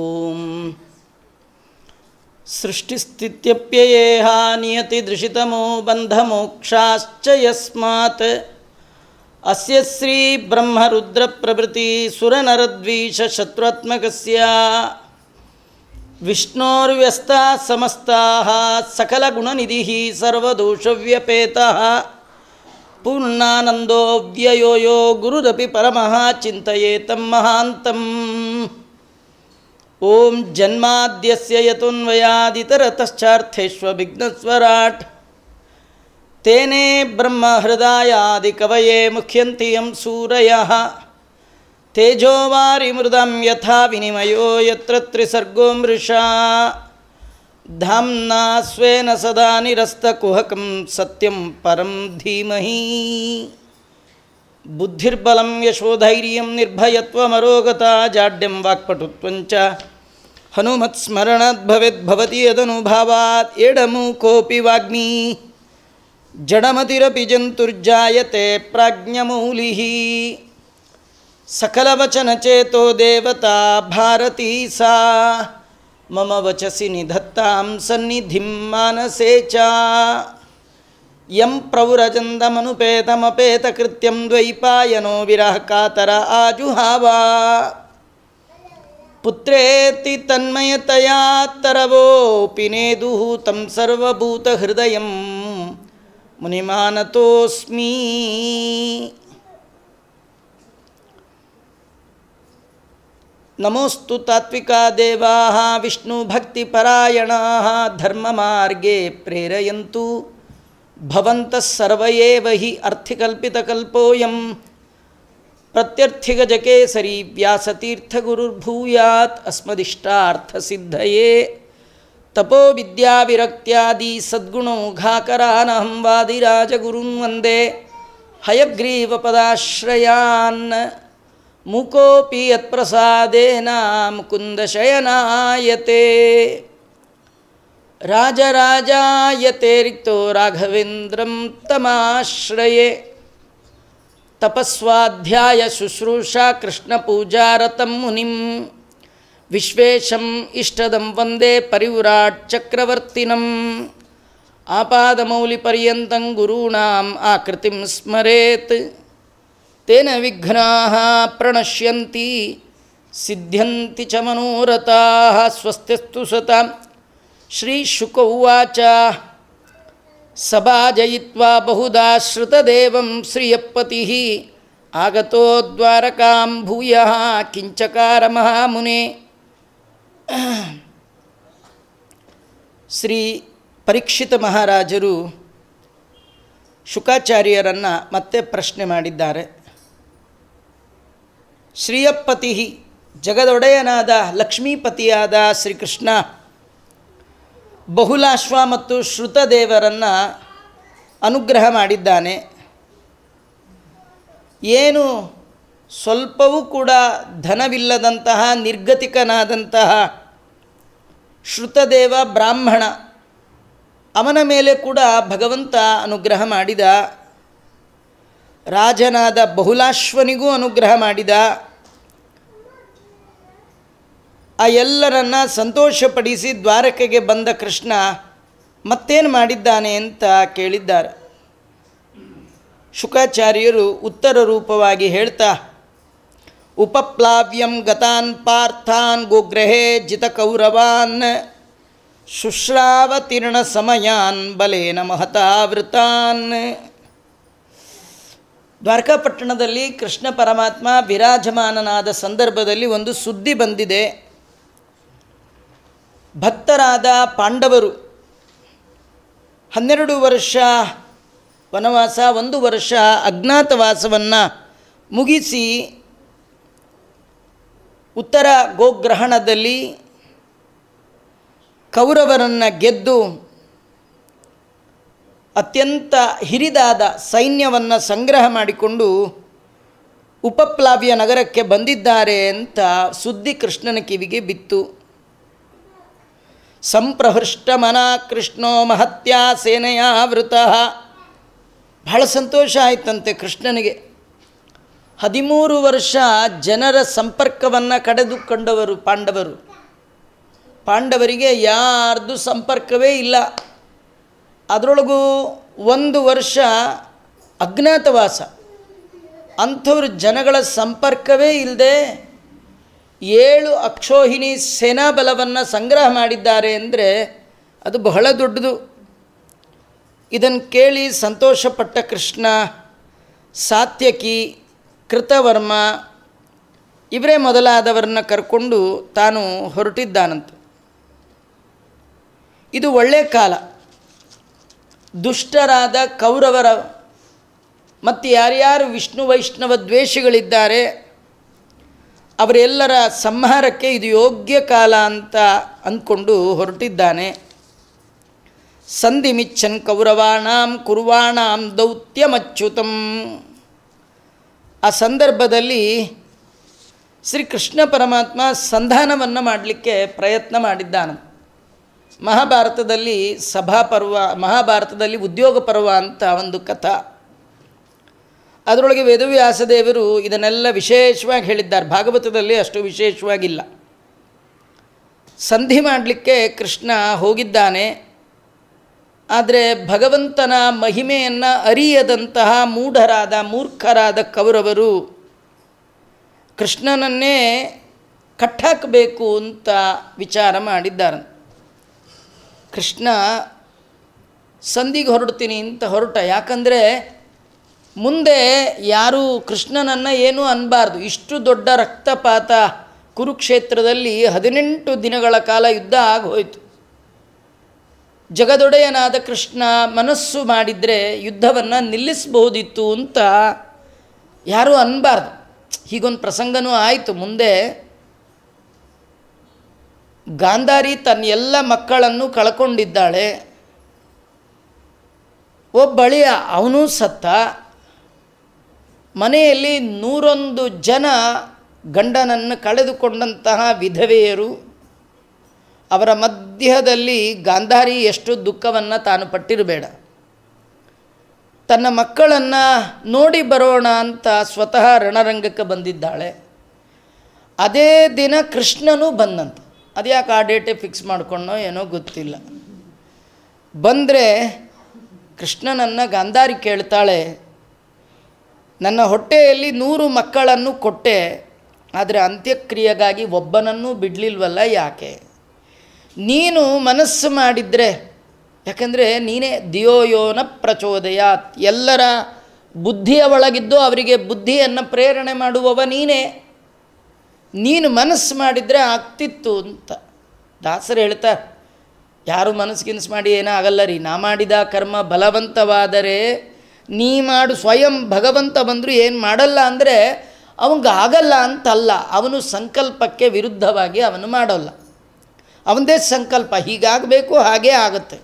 ओम सृष्टिस्थित्यप्ययेहा नियतिदृशितमो बन्धमोक्षाश्च यस्मात् अस्य श्रीब्रह्मरुद्रप्रभृतिसुरनरद्वीषशत्रुत्मकस्य विष्णोर्व्यस्ताः समस्ताः सकलगुणनिधिः सर्वदोषव्यपेतः पूर्णानन्दो व्ययो गुरुरपि परम चिंत महान्तम् ॐ जन्माद्यस्य यतुन्वयादितरतश्चार्थेष्वभिघ्नस्वराट् तेने ब्रह्महृदायादिकवये मुख्यन्ति यं सूरयः तेजोवारिमृदं यथा विनिमयो यत्र त्रिसर्गो मृषा धाम्ना स्वेन सदा निरस्तकुहकं सत्यं परं धीमहि बुद्धिर्बलं यशोधैर्यं निर्भयत्वमरोगता जाड्यं वाक्पटुत्वञ्च हनुमत्स्मरणात् भवेद्भवति यदनुभावात् एडमु कोऽपि वाग्मी जडमतिरपि जन्तुर्जायते प्राज्ञमौलिः सकलवचनचेतो देवता भारती सा मम वचसि निधत्तां सन्निधिं मानसे च ಯಂ ಪ್ರೌರಚಂದಮನುಪೇತಮಪೇತ ಕೃತ್ಯಂ ದ್ವೈಪಾಯನೋ ವಿರಹ ಕಾತರ ಆಜುಹಾವ ಪುತ್ರೇತಿ ತನ್ಮಯತೆಯ ತರವೋಪಿ ನೇದುಃ ತಂ ಸರ್ವಭೂತ ಹೃದಯ ಮುನಿಮಾನತೋಸ್ಮಿ ನಮೋಸ್ತು ತಾತ್ವಿಕ ದೇವಾ ವಿಷ್ಣುಭಕ್ತಿಪರಾಯಣ ಧರ್ಮಮಾರ್ಗೇ ಪ್ರೇರಯಂತು भवन्तः हि अर्थिकल्पितकल्पोऽयं प्रत्यर्थिगजकेसरी व्यासतीर्थगुरुर्भूयात् अस्मदिष्टार्थसिद्धये तपोविद्याविरक्त्यादि सद्गुणोघाकरानहं वादिराजगुरुं वन्दे हयग्रीवपदाश्रयान् मुकोऽपि यत्प्रसादेन मुकुन्दशयनायते राजराजायतेरिक्तो तेरितो राघवेन्द्रं तमाश्रये तपस्वाध्यायशुश्रूषा कृष्णपूजारतं मुनिं विश्वेशम् इष्टदं वन्दे परिव्राट्चक्रवर्तिनम् आपादमौलिपर्यन्तं गुरूणाम् आकृतिं स्मरेत् तेन विघ्नाः प्रणश्यन्ति सिद्ध्यन्ति च मनोरथाः स्वस्तिस्तु सताम् ಶ್ರೀ ಶುಕ ಉಚ ಸಭಾಜಯಿತ್ವ ಬಹುಧಾ ಶ್ರುತದೇವಂ ಶ್ರಿಯಪ್ಪತಿ ಆಗತೋ ದ್ವಾರಕಾಂ ಭೂಯ ಕಿಂಚಕಾರ ಮಹಾಮುನೆ ಶ್ರೀ ಪರೀಕ್ಷಿತ ಮಹಾರಾಜರು ಶುಕಾಚಾರ್ಯರನ್ನು ಮತ್ತೆ ಪ್ರಶ್ನೆ ಮಾಡಿದ್ದಾರೆ ಶ್ರೀಯಪ್ಪತಿ ಜಗದೊಡೆಯನಾದ ಲಕ್ಷ್ಮೀಪತಿಯಾದ ಶ್ರೀಕೃಷ್ಣ ಬಹುಲಾಶ್ವ ಮತ್ತು ಶ್ರುತದೇವರನ್ನು ಅನುಗ್ರಹ ಮಾಡಿದ್ದಾನೆ ಏನು ಸ್ವಲ್ಪವೂ ಕೂಡ ಧನವಿಲ್ಲದಂತಹ ನಿರ್ಗತಿಕನಾದಂತಹ ಶ್ರುತದೇವ ಬ್ರಾಹ್ಮಣ ಅವನ ಮೇಲೆ ಕೂಡ ಭಗವಂತ ಅನುಗ್ರಹ ಮಾಡಿದ ರಾಜನಾದ ಬಹುಲಾಶ್ವನಿಗೂ ಅನುಗ್ರಹ ಮಾಡಿದ ಆ ಎಲ್ಲರನ್ನ ಸಂತೋಷಪಡಿಸಿ ದ್ವಾರಕೆಗೆ ಬಂದ ಕೃಷ್ಣ ಮತ್ತೇನು ಮಾಡಿದ್ದಾನೆ ಅಂತ ಕೇಳಿದ್ದಾರೆ ಶುಕಾಚಾರ್ಯರು ಉತ್ತರ ರೂಪವಾಗಿ ಹೇಳ್ತಾ ಉಪಪ್ಲಾವ್ಯಂ ಗತಾನ್ ಪಾರ್ಥಾನ್ ಗೋಗ್ರಹೇ ಜಿತ ಕೌರವಾನ್ ಶುಶ್ರಾವತೀರ್ಣ ಸಮಯಾನ್ ಬಲೇನ ಮಹತಾವೃತಾನ್ ದ್ವಾರಕಾಪಟ್ಟಣದಲ್ಲಿ ಕೃಷ್ಣ ಪರಮಾತ್ಮ ವಿರಾಜಮಾನನಾದ ಸಂದರ್ಭದಲ್ಲಿ ಒಂದು ಸುದ್ದಿ ಬಂದಿದೆ ಭಕ್ತರಾದ ಪಾಂಡವರು ಹನ್ನೆರಡು ವರ್ಷ ವನವಾಸ ಒಂದು ವರ್ಷ ಅಜ್ಞಾತವಾಸವನ್ನು ಮುಗಿಸಿ ಉತ್ತರ ಗೋಗ್ರಹಣದಲ್ಲಿ ಕೌರವರನ್ನು ಗೆದ್ದು ಅತ್ಯಂತ ಹಿರಿದಾದ ಸೈನ್ಯವನ್ನು ಸಂಗ್ರಹ ಮಾಡಿಕೊಂಡು ಉಪಪ್ಲಾವ್ಯ ನಗರಕ್ಕೆ ಬಂದಿದ್ದಾರೆ ಅಂತ ಸುದ್ದಿ ಕೃಷ್ಣನ ಕಿವಿಗೆ ಬಿತ್ತು ಸಂಪ್ರಹೃಷ್ಟ ಮನ ಕೃಷ್ಣೋ ಮಹತ್ಯಾ ಸೇನೆಯ ವೃತ ಬಹಳ ಸಂತೋಷ ಆಯಿತಂತೆ ಕೃಷ್ಣನಿಗೆ ಹದಿಮೂರು ವರ್ಷ ಜನರ ಸಂಪರ್ಕವನ್ನು ಕಡೆದುಕೊಂಡವರು ಪಾಂಡವರು ಪಾಂಡವರಿಗೆ ಯಾರ್ದು ಸಂಪರ್ಕವೇ ಇಲ್ಲ ಅದರೊಳಗೂ ಒಂದು ವರ್ಷ ಅಜ್ಞಾತವಾಸ ಅಂಥವ್ರ ಜನಗಳ ಸಂಪರ್ಕವೇ ಇಲ್ಲದೆ ಏಳು ಅಕ್ಷೋಹಿಣಿ ಸೇನಾ ಬಲವನ್ನು ಸಂಗ್ರಹ ಮಾಡಿದ್ದಾರೆ ಅಂದರೆ ಅದು ಬಹಳ ದೊಡ್ಡದು ಇದನ್ನು ಕೇಳಿ ಸಂತೋಷಪಟ್ಟ ಕೃಷ್ಣ ಸಾತ್ಯಕಿ ಕೃತವರ್ಮ ಇವರೇ ಮೊದಲಾದವರನ್ನ ಕರ್ಕೊಂಡು ತಾನು ಹೊರಟಿದ್ದಾನಂತು ಇದು ಒಳ್ಳೆಯ ಕಾಲ ದುಷ್ಟರಾದ ಕೌರವರ ಮತ್ತು ಯಾರ್ಯಾರು ವಿಷ್ಣು ವೈಷ್ಣವ ದ್ವೇಷಗಳಿದ್ದಾರೆ ಅವರೆಲ್ಲರ ಸಂಹಾರಕ್ಕೆ ಇದು ಯೋಗ್ಯ ಕಾಲ ಅಂತ ಅಂದ್ಕೊಂಡು ಹೊರಟಿದ್ದಾನೆ ಮಿಚ್ಚನ್ ಕೌರವಾಣಾಂ ಕುರುವಾಣಾಂ ದೌತ್ಯಮಚ್ಯುತಂ ಆ ಸಂದರ್ಭದಲ್ಲಿ ಶ್ರೀಕೃಷ್ಣ ಪರಮಾತ್ಮ ಸಂಧಾನವನ್ನು ಮಾಡಲಿಕ್ಕೆ ಪ್ರಯತ್ನ ಮಾಡಿದ್ದಾನೆ ಮಹಾಭಾರತದಲ್ಲಿ ಸಭಾಪರ್ವ ಮಹಾಭಾರತದಲ್ಲಿ ಉದ್ಯೋಗ ಪರ್ವ ಅಂತ ಒಂದು ಕಥಾ ಅದರೊಳಗೆ ವೇದವ್ಯಾಸ ದೇವರು ಇದನ್ನೆಲ್ಲ ವಿಶೇಷವಾಗಿ ಹೇಳಿದ್ದಾರೆ ಭಾಗವತದಲ್ಲಿ ಅಷ್ಟು ವಿಶೇಷವಾಗಿಲ್ಲ ಸಂಧಿ ಮಾಡಲಿಕ್ಕೆ ಕೃಷ್ಣ ಹೋಗಿದ್ದಾನೆ ಆದರೆ ಭಗವಂತನ ಮಹಿಮೆಯನ್ನು ಅರಿಯದಂತಹ ಮೂಢರಾದ ಮೂರ್ಖರಾದ ಕೌರವರು ಕೃಷ್ಣನನ್ನೇ ಕಟ್ಟಾಕಬೇಕು ಅಂತ ವಿಚಾರ ಮಾಡಿದ್ದಾರೆ ಕೃಷ್ಣ ಸಂಧಿಗೆ ಹೊರಡ್ತೀನಿ ಅಂತ ಹೊರಟ ಯಾಕಂದರೆ ಮುಂದೆ ಯಾರು ಕೃಷ್ಣನನ್ನು ಏನೂ ಅನ್ಬಾರ್ದು ಇಷ್ಟು ದೊಡ್ಡ ರಕ್ತಪಾತ ಕುರುಕ್ಷೇತ್ರದಲ್ಲಿ ಹದಿನೆಂಟು ದಿನಗಳ ಕಾಲ ಯುದ್ಧ ಆಗೋಯಿತು ಜಗದೊಡೆಯನಾದ ಕೃಷ್ಣ ಮನಸ್ಸು ಮಾಡಿದರೆ ಯುದ್ಧವನ್ನು ನಿಲ್ಲಿಸಬಹುದಿತ್ತು ಅಂತ ಯಾರೂ ಅನ್ಬಾರ್ದು ಹೀಗೊಂದು ಪ್ರಸಂಗನೂ ಆಯಿತು ಮುಂದೆ ಗಾಂಧಾರಿ ತನ್ನ ಎಲ್ಲ ಮಕ್ಕಳನ್ನು ಕಳ್ಕೊಂಡಿದ್ದಾಳೆ ಒಬ್ಬಳಿಯ ಅವನೂ ಸತ್ತ ಮನೆಯಲ್ಲಿ ನೂರೊಂದು ಜನ ಗಂಡನನ್ನು ಕಳೆದುಕೊಂಡಂತಹ ವಿಧವೆಯರು ಅವರ ಮಧ್ಯದಲ್ಲಿ ಗಾಂಧಾರಿ ಎಷ್ಟು ದುಃಖವನ್ನು ತಾನು ಪಟ್ಟಿರಬೇಡ ತನ್ನ ಮಕ್ಕಳನ್ನು ನೋಡಿ ಬರೋಣ ಅಂತ ಸ್ವತಃ ರಣರಂಗಕ್ಕೆ ಬಂದಿದ್ದಾಳೆ ಅದೇ ದಿನ ಕೃಷ್ಣನೂ ಬಂದಂತ ಅದ್ಯಾಕೆ ಆ ಡೇಟೇ ಫಿಕ್ಸ್ ಮಾಡಿಕೊಂಡೋ ಏನೋ ಗೊತ್ತಿಲ್ಲ ಬಂದರೆ ಕೃಷ್ಣನನ್ನು ಗಾಂಧಾರಿ ಕೇಳ್ತಾಳೆ ನನ್ನ ಹೊಟ್ಟೆಯಲ್ಲಿ ನೂರು ಮಕ್ಕಳನ್ನು ಕೊಟ್ಟೆ ಆದರೆ ಅಂತ್ಯಕ್ರಿಯೆಗಾಗಿ ಒಬ್ಬನನ್ನೂ ಬಿಡಲಿಲ್ವಲ್ಲ ಯಾಕೆ ನೀನು ಮನಸ್ಸು ಮಾಡಿದರೆ ಯಾಕಂದರೆ ನೀನೇ ದಿಯೋಯೋನ ಪ್ರಚೋದಯ ಎಲ್ಲರ ಬುದ್ಧಿಯ ಒಳಗಿದ್ದು ಅವರಿಗೆ ಬುದ್ಧಿಯನ್ನು ಪ್ರೇರಣೆ ಮಾಡುವವ ನೀನೇ ನೀನು ಮನಸ್ಸು ಮಾಡಿದರೆ ಆಗ್ತಿತ್ತು ಅಂತ ದಾಸರು ಹೇಳ್ತಾರೆ ಯಾರು ಮನಸ್ಸು ಗಿನಸು ಮಾಡಿ ಏನೂ ಆಗಲ್ಲ ರೀ ನಾ ಮಾಡಿದ ಕರ್ಮ ಬಲವಂತವಾದರೆ ನೀ ಮಾಡು ಸ್ವಯಂ ಭಗವಂತ ಬಂದರೂ ಏನು ಮಾಡಲ್ಲ ಅಂದರೆ ಅವನಿಗೆ ಆಗಲ್ಲ ಅಂತಲ್ಲ ಅವನು ಸಂಕಲ್ಪಕ್ಕೆ ವಿರುದ್ಧವಾಗಿ ಅವನು ಮಾಡೋಲ್ಲ ಅವನದೇ ಸಂಕಲ್ಪ ಹೀಗಾಗಬೇಕು ಹಾಗೇ ಆಗುತ್ತೆ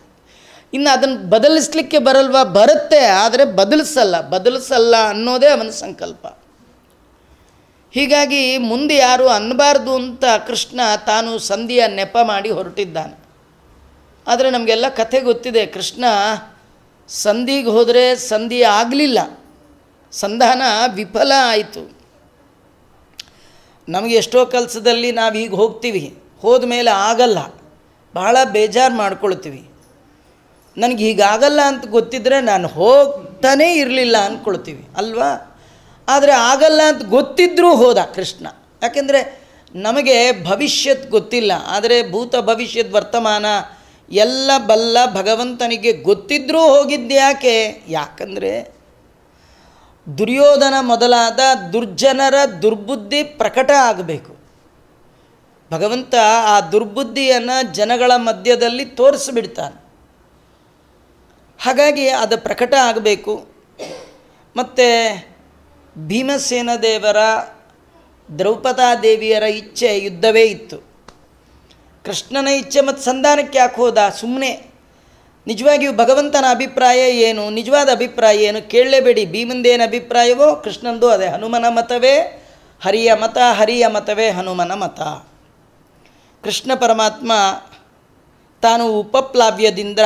ಇನ್ನು ಅದನ್ನು ಬದಲಿಸ್ಲಿಕ್ಕೆ ಬರಲ್ವಾ ಬರುತ್ತೆ ಆದರೆ ಬದಲಿಸಲ್ಲ ಬದಲಿಸಲ್ಲ ಅನ್ನೋದೇ ಅವನ ಸಂಕಲ್ಪ ಹೀಗಾಗಿ ಮುಂದೆ ಯಾರು ಅನ್ನಬಾರ್ದು ಅಂತ ಕೃಷ್ಣ ತಾನು ಸಂಧಿಯ ನೆಪ ಮಾಡಿ ಹೊರಟಿದ್ದಾನೆ ಆದರೆ ನಮಗೆಲ್ಲ ಕಥೆ ಗೊತ್ತಿದೆ ಕೃಷ್ಣ ಸಂಧಿಗೆ ಹೋದರೆ ಸಂಧಿ ಆಗಲಿಲ್ಲ ಸಂಧಾನ ವಿಫಲ ಆಯಿತು ನಮಗೆ ಎಷ್ಟೋ ಕೆಲಸದಲ್ಲಿ ನಾವು ಈಗ ಹೋಗ್ತೀವಿ ಹೋದ ಮೇಲೆ ಆಗಲ್ಲ ಬಹಳ ಬೇಜಾರು ಮಾಡ್ಕೊಳ್ತೀವಿ ನನಗೆ ಹೀಗಾಗಲ್ಲ ಅಂತ ಗೊತ್ತಿದ್ದರೆ ನಾನು ಹೋಗ್ತಾನೇ ಇರಲಿಲ್ಲ ಅಂದ್ಕೊಳ್ತೀವಿ ಅಲ್ವಾ ಆದರೆ ಆಗಲ್ಲ ಅಂತ ಗೊತ್ತಿದ್ದರೂ ಹೋದ ಕೃಷ್ಣ ಯಾಕೆಂದರೆ ನಮಗೆ ಭವಿಷ್ಯತ್ ಗೊತ್ತಿಲ್ಲ ಆದರೆ ಭೂತ ಭವಿಷ್ಯದ ವರ್ತಮಾನ ಎಲ್ಲ ಬಲ್ಲ ಭಗವಂತನಿಗೆ ಗೊತ್ತಿದ್ರೂ ಹೋಗಿದ್ದ್ಯಾಕೆ ಯಾಕಂದರೆ ದುರ್ಯೋಧನ ಮೊದಲಾದ ದುರ್ಜನರ ದುರ್ಬುದ್ಧಿ ಪ್ರಕಟ ಆಗಬೇಕು ಭಗವಂತ ಆ ದುರ್ಬುದ್ಧಿಯನ್ನು ಜನಗಳ ಮಧ್ಯದಲ್ಲಿ ತೋರಿಸ್ಬಿಡ್ತಾನೆ ಹಾಗಾಗಿ ಅದು ಪ್ರಕಟ ಆಗಬೇಕು ಮತ್ತು ಭೀಮಸೇನ ದೇವರ ದ್ರೌಪದಾದೇವಿಯರ ಇಚ್ಛೆ ಯುದ್ಧವೇ ಇತ್ತು ಕೃಷ್ಣನ ಇಚ್ಛೆ ಮತ್ತು ಸಂಧಾನಕ್ಕೆ ಯಾಕೆ ಹೋದ ಸುಮ್ಮನೆ ನಿಜವಾಗಿಯೂ ಭಗವಂತನ ಅಭಿಪ್ರಾಯ ಏನು ನಿಜವಾದ ಅಭಿಪ್ರಾಯ ಏನು ಕೇಳಲೇಬೇಡಿ ಭೀಮಂದೇನು ಅಭಿಪ್ರಾಯವೋ ಕೃಷ್ಣಂದು ಅದೇ ಹನುಮನ ಮತವೇ ಹರಿಯ ಮತ ಹರಿಯ ಮತವೇ ಹನುಮನ ಮತ ಕೃಷ್ಣ ಪರಮಾತ್ಮ ತಾನು ಉಪಪ್ಲಾವ್ಯದಿಂದ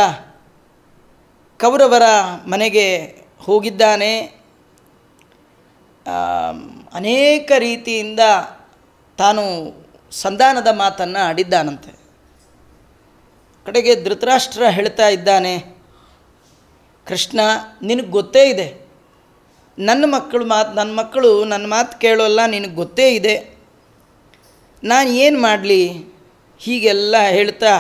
ಕೌರವರ ಮನೆಗೆ ಹೋಗಿದ್ದಾನೆ ಅನೇಕ ರೀತಿಯಿಂದ ತಾನು ಸಂಧಾನದ ಮಾತನ್ನು ಆಡಿದ್ದಾನಂತೆ ಕಡೆಗೆ ಧೃತರಾಷ್ಟ್ರ ಹೇಳ್ತಾ ಇದ್ದಾನೆ ಕೃಷ್ಣ ನಿನಗೆ ಗೊತ್ತೇ ಇದೆ ನನ್ನ ಮಕ್ಕಳು ಮಾತು ನನ್ನ ಮಕ್ಕಳು ನನ್ನ ಮಾತು ಕೇಳೋಲ್ಲ ನಿನಗೆ ಗೊತ್ತೇ ಇದೆ ನಾನು ಏನು ಮಾಡಲಿ ಹೀಗೆಲ್ಲ ಹೇಳ್ತಾ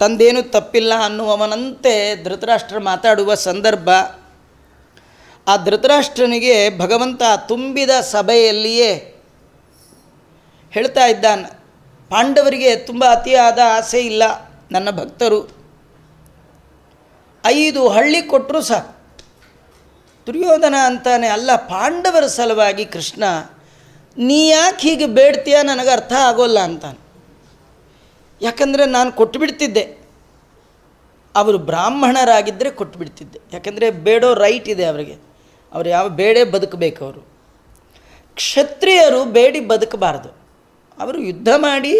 ತಂದೇನು ತಪ್ಪಿಲ್ಲ ಅನ್ನುವವನಂತೆ ಧೃತರಾಷ್ಟ್ರ ಮಾತಾಡುವ ಸಂದರ್ಭ ಆ ಧೃತರಾಷ್ಟ್ರನಿಗೆ ಭಗವಂತ ತುಂಬಿದ ಸಭೆಯಲ್ಲಿಯೇ ಹೇಳ್ತಾ ಇದ್ದಾನೆ ಪಾಂಡವರಿಗೆ ತುಂಬ ಅತಿಯಾದ ಆಸೆ ಇಲ್ಲ ನನ್ನ ಭಕ್ತರು ಐದು ಹಳ್ಳಿ ಕೊಟ್ಟರು ಸಹ ದುರ್ಯೋಧನ ಅಂತಾನೆ ಅಲ್ಲ ಪಾಂಡವರ ಸಲುವಾಗಿ ಕೃಷ್ಣ ನೀ ಯಾಕೆ ಹೀಗೆ ಬೇಡ್ತೀಯ ನನಗೆ ಅರ್ಥ ಆಗೋಲ್ಲ ಅಂತಾನೆ ಯಾಕಂದರೆ ನಾನು ಕೊಟ್ಟುಬಿಡ್ತಿದ್ದೆ ಅವರು ಬ್ರಾಹ್ಮಣರಾಗಿದ್ದರೆ ಕೊಟ್ಟುಬಿಡ್ತಿದ್ದೆ ಯಾಕಂದರೆ ಬೇಡೋ ರೈಟ್ ಇದೆ ಅವರಿಗೆ ಅವರು ಯಾವ ಬೇಡೇ ಬದುಕಬೇಕವರು ಅವರು ಕ್ಷತ್ರಿಯರು ಬೇಡಿ ಬದುಕಬಾರ್ದು ಅವರು ಯುದ್ಧ ಮಾಡಿ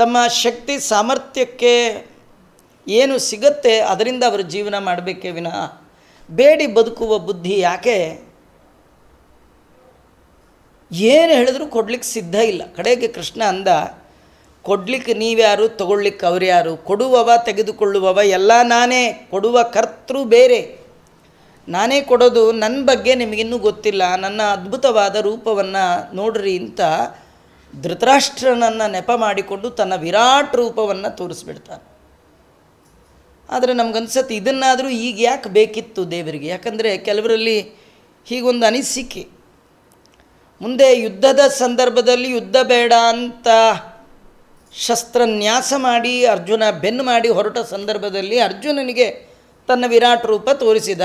ತಮ್ಮ ಶಕ್ತಿ ಸಾಮರ್ಥ್ಯಕ್ಕೆ ಏನು ಸಿಗುತ್ತೆ ಅದರಿಂದ ಅವರು ಜೀವನ ಮಾಡಬೇಕೇ ವಿನ ಬೇಡಿ ಬದುಕುವ ಬುದ್ಧಿ ಯಾಕೆ ಏನು ಹೇಳಿದ್ರೂ ಕೊಡ್ಲಿಕ್ಕೆ ಸಿದ್ಧ ಇಲ್ಲ ಕಡೆಗೆ ಕೃಷ್ಣ ಅಂದ ಕೊಡ್ಲಿಕ್ಕೆ ನೀವ್ಯಾರು ತಗೊಳ್ಳಿಕ್ಕೆ ಅವ್ರು ಯಾರು ಕೊಡುವವ ತೆಗೆದುಕೊಳ್ಳುವವ ಎಲ್ಲ ನಾನೇ ಕೊಡುವ ಕರ್ತೃ ಬೇರೆ ನಾನೇ ಕೊಡೋದು ನನ್ನ ಬಗ್ಗೆ ನಿಮಗಿನ್ನೂ ಗೊತ್ತಿಲ್ಲ ನನ್ನ ಅದ್ಭುತವಾದ ರೂಪವನ್ನು ನೋಡ್ರಿ ಅಂತ ಧೃತರಾಷ್ಟ್ರನನ್ನು ನೆಪ ಮಾಡಿಕೊಂಡು ತನ್ನ ವಿರಾಟ್ ರೂಪವನ್ನು ತೋರಿಸ್ಬಿಡ್ತಾನೆ ಆದರೆ ನಮಗನ್ಸತ್ತೆ ಇದನ್ನಾದರೂ ಈಗ ಯಾಕೆ ಬೇಕಿತ್ತು ದೇವರಿಗೆ ಯಾಕಂದರೆ ಕೆಲವರಲ್ಲಿ ಹೀಗೊಂದು ಅನಿಸಿಕೆ ಮುಂದೆ ಯುದ್ಧದ ಸಂದರ್ಭದಲ್ಲಿ ಯುದ್ಧ ಬೇಡ ಅಂತ ಶಸ್ತ್ರನ್ಯಾಸ ಮಾಡಿ ಅರ್ಜುನ ಬೆನ್ನು ಮಾಡಿ ಹೊರಟ ಸಂದರ್ಭದಲ್ಲಿ ಅರ್ಜುನನಿಗೆ ತನ್ನ ವಿರಾಟ್ ರೂಪ ತೋರಿಸಿದ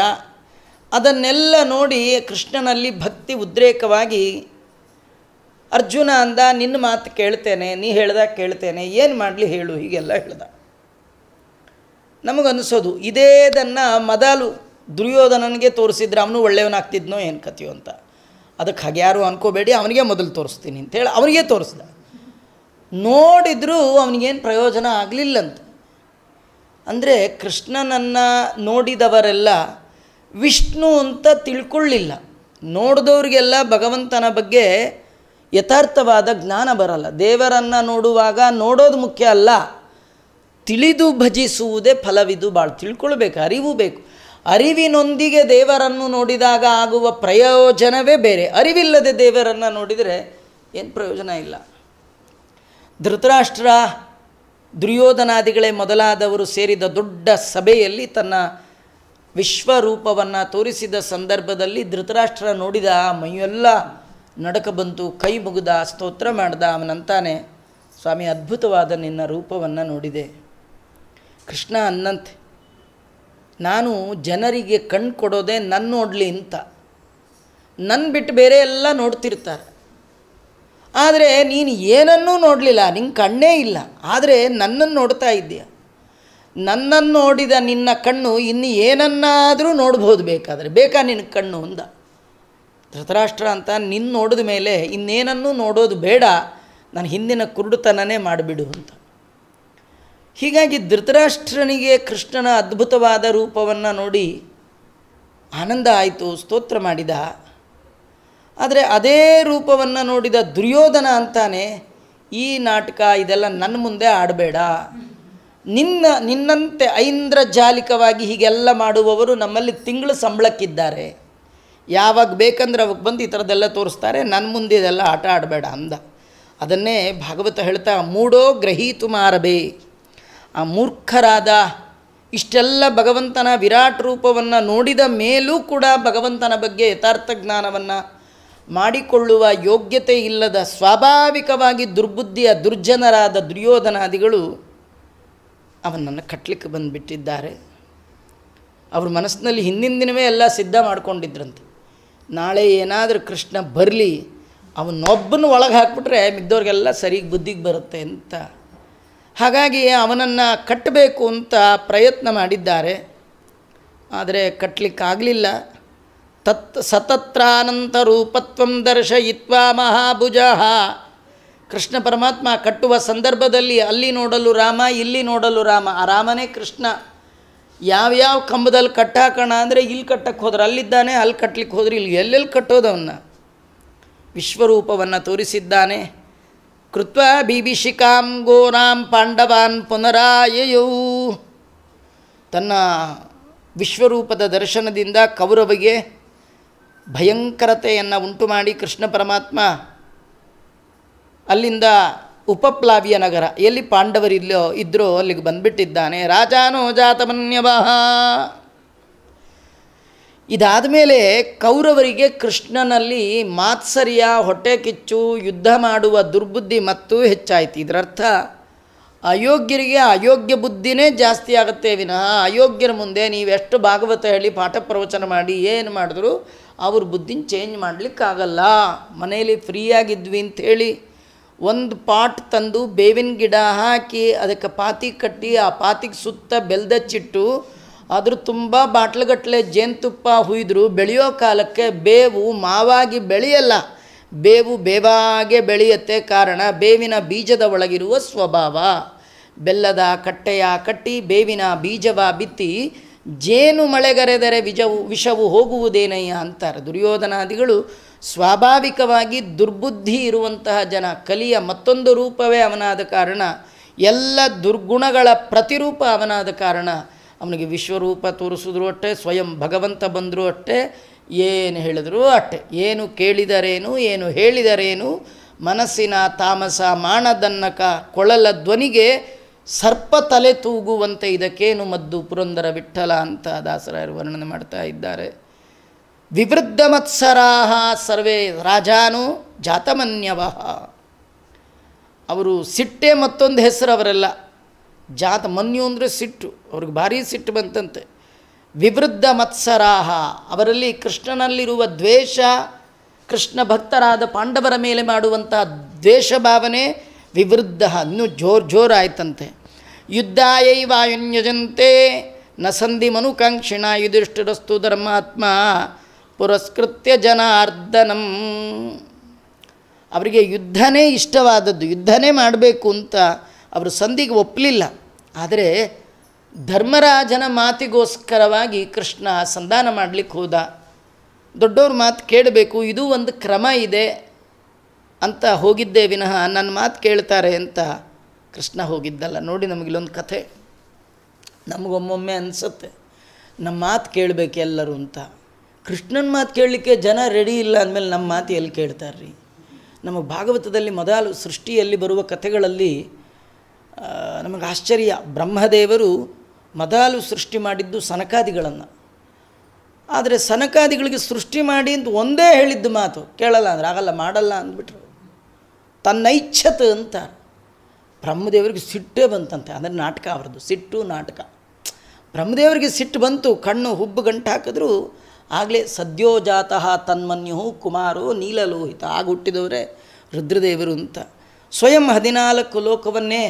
ಅದನ್ನೆಲ್ಲ ನೋಡಿ ಕೃಷ್ಣನಲ್ಲಿ ಭಕ್ತಿ ಉದ್ರೇಕವಾಗಿ ಅರ್ಜುನ ಅಂದ ನಿನ್ನ ಮಾತು ಕೇಳ್ತೇನೆ ನೀ ಹೇಳ್ದಾಗ ಕೇಳ್ತೇನೆ ಏನು ಮಾಡಲಿ ಹೇಳು ಹೀಗೆಲ್ಲ ಹೇಳ್ದ ನಮಗನ್ನಿಸೋದು ಇದೇದನ್ನು ಮೊದಲು ದುರ್ಯೋಧನನಿಗೆ ತೋರಿಸಿದ್ರೆ ಅವನು ಒಳ್ಳೆಯವನಾಗ್ತಿದ್ನೋ ಏನು ಕತಿಯೋ ಅಂತ ಅದಕ್ಕೆ ಹಾಗ್ಯಾರು ಅನ್ಕೋಬೇಡಿ ಅವನಿಗೆ ಮೊದಲು ತೋರಿಸ್ತೀನಿ ಅಂತೇಳಿ ಅವನಿಗೆ ತೋರಿಸ್ದ ನೋಡಿದರೂ ಅವನಿಗೇನು ಪ್ರಯೋಜನ ಆಗಲಿಲ್ಲಂತ ಅಂದರೆ ಕೃಷ್ಣನನ್ನು ನೋಡಿದವರೆಲ್ಲ ವಿಷ್ಣು ಅಂತ ತಿಳ್ಕೊಳ್ಳಿಲ್ಲ ನೋಡಿದವ್ರಿಗೆಲ್ಲ ಭಗವಂತನ ಬಗ್ಗೆ ಯಥಾರ್ಥವಾದ ಜ್ಞಾನ ಬರಲ್ಲ ದೇವರನ್ನು ನೋಡುವಾಗ ನೋಡೋದು ಮುಖ್ಯ ಅಲ್ಲ ತಿಳಿದು ಭಜಿಸುವುದೇ ಫಲವಿದು ಭಾಳ ತಿಳ್ಕೊಳ್ಬೇಕು ಅರಿವು ಬೇಕು ಅರಿವಿನೊಂದಿಗೆ ದೇವರನ್ನು ನೋಡಿದಾಗ ಆಗುವ ಪ್ರಯೋಜನವೇ ಬೇರೆ ಅರಿವಿಲ್ಲದೆ ದೇವರನ್ನು ನೋಡಿದರೆ ಏನು ಪ್ರಯೋಜನ ಇಲ್ಲ ಧೃತರಾಷ್ಟ್ರ ದುರ್ಯೋಧನಾದಿಗಳೇ ಮೊದಲಾದವರು ಸೇರಿದ ದೊಡ್ಡ ಸಭೆಯಲ್ಲಿ ತನ್ನ ವಿಶ್ವರೂಪವನ್ನು ತೋರಿಸಿದ ಸಂದರ್ಭದಲ್ಲಿ ಧೃತರಾಷ್ಟ್ರ ನೋಡಿದ ಮೈಯೆಲ್ಲ ನಡಕ ಬಂತು ಕೈ ಮುಗಿದ ಸ್ತೋತ್ರ ಮಾಡ್ದ ಅವನಂತಾನೆ ಸ್ವಾಮಿ ಅದ್ಭುತವಾದ ನಿನ್ನ ರೂಪವನ್ನು ನೋಡಿದೆ ಕೃಷ್ಣ ಅನ್ನಂತೆ ನಾನು ಜನರಿಗೆ ಕಣ್ಣು ಕೊಡೋದೇ ನನ್ನ ನೋಡಲಿ ಅಂತ ನನ್ನ ಬಿಟ್ಟು ಬೇರೆ ಎಲ್ಲ ನೋಡ್ತಿರ್ತಾರೆ ಆದರೆ ನೀನು ಏನನ್ನೂ ನೋಡಲಿಲ್ಲ ನಿನ್ನ ಕಣ್ಣೇ ಇಲ್ಲ ಆದರೆ ನನ್ನನ್ನು ನೋಡ್ತಾ ಇದ್ದೀಯ ನನ್ನನ್ನು ನೋಡಿದ ನಿನ್ನ ಕಣ್ಣು ಇನ್ನು ಏನನ್ನಾದರೂ ನೋಡ್ಬೋದು ಬೇಕಾದರೆ ಬೇಕಾ ನಿನ್ನ ಕಣ್ಣು ಅಂದ ಧೃತರಾಷ್ಟ್ರ ಅಂತ ನಿನ್ನ ನೋಡಿದ ಮೇಲೆ ಇನ್ನೇನನ್ನೂ ನೋಡೋದು ಬೇಡ ನಾನು ಹಿಂದಿನ ಕುರುಡುತನನೇ ಮಾಡಿಬಿಡು ಅಂತ ಹೀಗಾಗಿ ಧೃತರಾಷ್ಟ್ರನಿಗೆ ಕೃಷ್ಣನ ಅದ್ಭುತವಾದ ರೂಪವನ್ನು ನೋಡಿ ಆನಂದ ಆಯಿತು ಸ್ತೋತ್ರ ಮಾಡಿದ ಆದರೆ ಅದೇ ರೂಪವನ್ನು ನೋಡಿದ ದುರ್ಯೋಧನ ಅಂತಾನೆ ಈ ನಾಟಕ ಇದೆಲ್ಲ ನನ್ನ ಮುಂದೆ ಆಡಬೇಡ ನಿನ್ನ ನಿನ್ನಂತೆ ಐಂದ್ರಜಾಲಿಕವಾಗಿ ಹೀಗೆಲ್ಲ ಮಾಡುವವರು ನಮ್ಮಲ್ಲಿ ತಿಂಗಳು ಸಂಬಳಕ್ಕಿದ್ದಾರೆ ಯಾವಾಗ ಬೇಕಂದ್ರೆ ಅವಾಗ ಬಂದು ಈ ಥರದ್ದೆಲ್ಲ ತೋರಿಸ್ತಾರೆ ನನ್ನ ಮುಂದೆ ಇದೆಲ್ಲ ಆಟ ಆಡಬೇಡ ಅಂದ ಅದನ್ನೇ ಭಾಗವತ ಹೇಳ್ತಾ ಮೂಡೋ ಗ್ರಹೀತು ಮಾರಬೇ ಆ ಮೂರ್ಖರಾದ ಇಷ್ಟೆಲ್ಲ ಭಗವಂತನ ವಿರಾಟ್ ರೂಪವನ್ನು ನೋಡಿದ ಮೇಲೂ ಕೂಡ ಭಗವಂತನ ಬಗ್ಗೆ ಯಥಾರ್ಥ ಜ್ಞಾನವನ್ನು ಮಾಡಿಕೊಳ್ಳುವ ಯೋಗ್ಯತೆ ಇಲ್ಲದ ಸ್ವಾಭಾವಿಕವಾಗಿ ದುರ್ಬುದ್ಧಿಯ ದುರ್ಜನರಾದ ದುರ್ಯೋಧನಾದಿಗಳು ಅವನನ್ನು ಕಟ್ಟಲಿಕ್ಕೆ ಬಂದುಬಿಟ್ಟಿದ್ದಾರೆ ಅವ್ರ ಮನಸ್ಸಿನಲ್ಲಿ ಹಿಂದಿನ ದಿನವೇ ಎಲ್ಲ ಸಿದ್ಧ ಮಾಡಿಕೊಂಡಿದ್ರಂತೆ ನಾಳೆ ಏನಾದರೂ ಕೃಷ್ಣ ಬರಲಿ ಅವನೊಬ್ಬನ ಒಳಗೆ ಹಾಕ್ಬಿಟ್ರೆ ಮಿದ್ದವ್ರಿಗೆಲ್ಲ ಸರಿಗೆ ಬುದ್ಧಿಗೆ ಬರುತ್ತೆ ಅಂತ ಹಾಗಾಗಿ ಅವನನ್ನು ಕಟ್ಟಬೇಕು ಅಂತ ಪ್ರಯತ್ನ ಮಾಡಿದ್ದಾರೆ ಆದರೆ ಕಟ್ಟಲಿಕ್ಕಾಗಲಿಲ್ಲ ತತ್ ಸತತ್ರಾನಂತ ರೂಪತ್ವಂ ದರ್ಶಯಿತ್ವ ಮಹಾಭುಜ ಕೃಷ್ಣ ಪರಮಾತ್ಮ ಕಟ್ಟುವ ಸಂದರ್ಭದಲ್ಲಿ ಅಲ್ಲಿ ನೋಡಲು ರಾಮ ಇಲ್ಲಿ ನೋಡಲು ರಾಮ ಆ ರಾಮನೇ ಕೃಷ್ಣ ಯಾವ್ಯಾವ ಕಂಬದಲ್ಲಿ ಕಟ್ಟಾಕೋಣ ಅಂದರೆ ಇಲ್ಲಿ ಕಟ್ಟಕ್ಕೆ ಹೋದ್ರೆ ಅಲ್ಲಿದ್ದಾನೆ ಅಲ್ಲಿ ಕಟ್ಟಲಿಕ್ಕೆ ಹೋದ್ರೆ ಇಲ್ಲಿ ಎಲ್ಲೆಲ್ಲಿ ಕಟ್ಟೋದವನ್ನ ವಿಶ್ವರೂಪವನ್ನು ತೋರಿಸಿದ್ದಾನೆ ಕೃತ್ವ ಬಿಭೀಷಿಕಾಂ ಗೋರಾಂ ಪಾಂಡವಾನ್ ಪುನರಾಯಯೌ ತನ್ನ ವಿಶ್ವರೂಪದ ದರ್ಶನದಿಂದ ಕೌರವಿಗೆ ಭಯಂಕರತೆಯನ್ನು ಉಂಟು ಮಾಡಿ ಕೃಷ್ಣ ಪರಮಾತ್ಮ ಅಲ್ಲಿಂದ ಉಪಪ್ಲಾವಿಯ ನಗರ ಎಲ್ಲಿ ಪಾಂಡವರಿಲ್ಲೋ ಇದ್ರೋ ಅಲ್ಲಿಗೆ ಬಂದುಬಿಟ್ಟಿದ್ದಾನೆ ರಾಜಾನೋ ಜಾತಮನ್ಯವಹ ಇದಾದ ಮೇಲೆ ಕೌರವರಿಗೆ ಕೃಷ್ಣನಲ್ಲಿ ಮಾತ್ಸರ್ಯ ಹೊಟ್ಟೆ ಕಿಚ್ಚು ಯುದ್ಧ ಮಾಡುವ ದುರ್ಬುದ್ಧಿ ಮತ್ತು ಹೆಚ್ಚಾಯಿತು ಇದರರ್ಥ ಅಯೋಗ್ಯರಿಗೆ ಅಯೋಗ್ಯ ಬುದ್ಧಿನೇ ಜಾಸ್ತಿ ಆಗುತ್ತೆ ವಿನಃ ಅಯೋಗ್ಯರ ಮುಂದೆ ನೀವೆಷ್ಟು ಭಾಗವತ ಹೇಳಿ ಪಾಠ ಪ್ರವಚನ ಮಾಡಿ ಏನು ಮಾಡಿದ್ರು ಅವ್ರ ಬುದ್ಧಿನ ಚೇಂಜ್ ಮಾಡಲಿಕ್ಕಾಗಲ್ಲ ಮನೆಯಲ್ಲಿ ಫ್ರೀಯಾಗಿದ್ವಿ ಅಂಥೇಳಿ ಒಂದು ಪಾಟ್ ತಂದು ಬೇವಿನ ಗಿಡ ಹಾಕಿ ಅದಕ್ಕೆ ಪಾತಿ ಕಟ್ಟಿ ಆ ಪಾತಿಗೆ ಸುತ್ತ ಬೆಲ್ದಚ್ಚಿಟ್ಟು ಅದ್ರ ತುಂಬ ಬಾಟ್ಲುಗಟ್ಟಲೆ ಜೇನುತುಪ್ಪ ಹುಯ್ದರು ಬೆಳೆಯೋ ಕಾಲಕ್ಕೆ ಬೇವು ಮಾವಾಗಿ ಬೆಳೆಯಲ್ಲ ಬೇವು ಬೇವಾಗೆ ಬೆಳೆಯುತ್ತೆ ಕಾರಣ ಬೇವಿನ ಬೀಜದ ಒಳಗಿರುವ ಸ್ವಭಾವ ಬೆಲ್ಲದ ಕಟ್ಟೆಯ ಕಟ್ಟಿ ಬೇವಿನ ಬೀಜವ ಬಿತ್ತಿ ಜೇನು ಮಳೆಗರೆದರೆ ವಿಜವು ವಿಷವು ಹೋಗುವುದೇನಯ್ಯ ಅಂತಾರೆ ದುರ್ಯೋಧನಾದಿಗಳು ಸ್ವಾಭಾವಿಕವಾಗಿ ದುರ್ಬುದ್ಧಿ ಇರುವಂತಹ ಜನ ಕಲಿಯ ಮತ್ತೊಂದು ರೂಪವೇ ಅವನಾದ ಕಾರಣ ಎಲ್ಲ ದುರ್ಗುಣಗಳ ಪ್ರತಿರೂಪ ಅವನಾದ ಕಾರಣ ಅವನಿಗೆ ವಿಶ್ವರೂಪ ತೋರಿಸಿದ್ರು ಅಷ್ಟೇ ಸ್ವಯಂ ಭಗವಂತ ಬಂದರೂ ಅಷ್ಟೇ ಏನು ಹೇಳಿದರೂ ಅಟ್ಟೆ ಏನು ಕೇಳಿದರೇನು ಏನು ಹೇಳಿದರೇನು ಮನಸ್ಸಿನ ತಾಮಸ ಮಾಣದನ್ನಕ ಕೊಳಲ ಧ್ವನಿಗೆ ಸರ್ಪ ತಲೆ ತೂಗುವಂತೆ ಇದಕ್ಕೇನು ಮದ್ದು ಪುರಂದರ ವಿಠಲ ಅಂತ ದಾಸರಾಯರು ವರ್ಣನೆ ಮಾಡ್ತಾ ಇದ್ದಾರೆ ವಿವೃದ್ಧ ಮತ್ಸರಾಹ ಸರ್ವೇ ರಾಜಾನು ಜಾತಮನ್ಯವ ಅವರು ಸಿಟ್ಟೆ ಮತ್ತೊಂದು ಹೆಸರು ಅವರೆಲ್ಲ ಜಾತ ಮನ್ಯು ಅಂದರೆ ಸಿಟ್ಟು ಅವ್ರಿಗೆ ಭಾರೀ ಸಿಟ್ಟು ಬಂತಂತೆ ವಿವೃದ್ಧ ಮತ್ಸರಾಹ ಅವರಲ್ಲಿ ಕೃಷ್ಣನಲ್ಲಿರುವ ದ್ವೇಷ ಕೃಷ್ಣ ಭಕ್ತರಾದ ಪಾಂಡವರ ಮೇಲೆ ಮಾಡುವಂಥ ದ್ವೇಷ ಭಾವನೆ ವಿವೃದ್ಧ ಇನ್ನೂ ಜೋರ್ ಜೋರಾಯ್ತಂತೆ ಯುದ್ಧಾಯೈ ವಾಯುನ್ಯಜಂತೆ ನ ಸಂಧಿ ಮನುಕಾಂಕ್ಷಿಣ ಯುಧಿಷ್ಠಿರಸ್ತು ಧರ್ಮಾತ್ಮ ಪುರಸ್ಕೃತ್ಯ ಜನಾರ್ದನಂ ಅವರಿಗೆ ಯುದ್ಧನೇ ಇಷ್ಟವಾದದ್ದು ಯುದ್ಧನೇ ಮಾಡಬೇಕು ಅಂತ ಅವರು ಸಂಧಿಗೆ ಒಪ್ಪಲಿಲ್ಲ ಆದರೆ ಧರ್ಮರಾಜನ ಮಾತಿಗೋಸ್ಕರವಾಗಿ ಕೃಷ್ಣ ಸಂಧಾನ ಮಾಡಲಿಕ್ಕೆ ಹೋದ ದೊಡ್ಡವ್ರ ಮಾತು ಕೇಳಬೇಕು ಇದು ಒಂದು ಕ್ರಮ ಇದೆ ಅಂತ ಹೋಗಿದ್ದೇ ವಿನಃ ನನ್ನ ಮಾತು ಕೇಳ್ತಾರೆ ಅಂತ ಕೃಷ್ಣ ಹೋಗಿದ್ದಲ್ಲ ನೋಡಿ ನಮಗಿಲ್ಲೊಂದು ಕಥೆ ನಮಗೊಮ್ಮೊಮ್ಮೆ ಅನಿಸುತ್ತೆ ನಮ್ಮ ಮಾತು ಕೇಳಬೇಕು ಎಲ್ಲರೂ ಅಂತ ಕೃಷ್ಣನ ಮಾತು ಕೇಳಲಿಕ್ಕೆ ಜನ ರೆಡಿ ಇಲ್ಲ ಅಂದಮೇಲೆ ನಮ್ಮ ಮಾತು ಎಲ್ಲಿ ಕೇಳ್ತಾರ್ರಿ ನಮಗೆ ಭಾಗವತದಲ್ಲಿ ಮೊದಲು ಸೃಷ್ಟಿಯಲ್ಲಿ ಬರುವ ಕಥೆಗಳಲ್ಲಿ ನಮಗೆ ಆಶ್ಚರ್ಯ ಬ್ರಹ್ಮದೇವರು ಮೊದಲು ಸೃಷ್ಟಿ ಮಾಡಿದ್ದು ಸನಕಾದಿಗಳನ್ನು ಆದರೆ ಸನಕಾದಿಗಳಿಗೆ ಸೃಷ್ಟಿ ಮಾಡಿ ಅಂತ ಒಂದೇ ಹೇಳಿದ್ದು ಮಾತು ಕೇಳಲ್ಲ ಅಂದ್ರೆ ಆಗಲ್ಲ ಮಾಡಲ್ಲ ಅಂದ್ಬಿಟ್ರು ತನ್ನ ಇಚ್ಛತ ಅಂತ ಬ್ರಹ್ಮದೇವರಿಗೆ ಸಿಟ್ಟೇ ಬಂತಂತೆ ಅಂದರೆ ನಾಟಕ ಅವ್ರದ್ದು ಸಿಟ್ಟು ನಾಟಕ ಬ್ರಹ್ಮದೇವರಿಗೆ ಸಿಟ್ಟು ಬಂತು ಕಣ್ಣು ಹುಬ್ಬು ಗಂಟು ಹಾಕಿದ್ರು ಆಗಲೇ ಸದ್ಯೋಜಾತಃ ತನ್ಮನ್ಯು ಕುಮಾರೋ ನೀಲಲೋಹಿತ ಆಗ ಹುಟ್ಟಿದವರೇ ರುದ್ರದೇವರು ಅಂತ ಸ್ವಯಂ ಹದಿನಾಲ್ಕು ಲೋಕವನ್ನೇ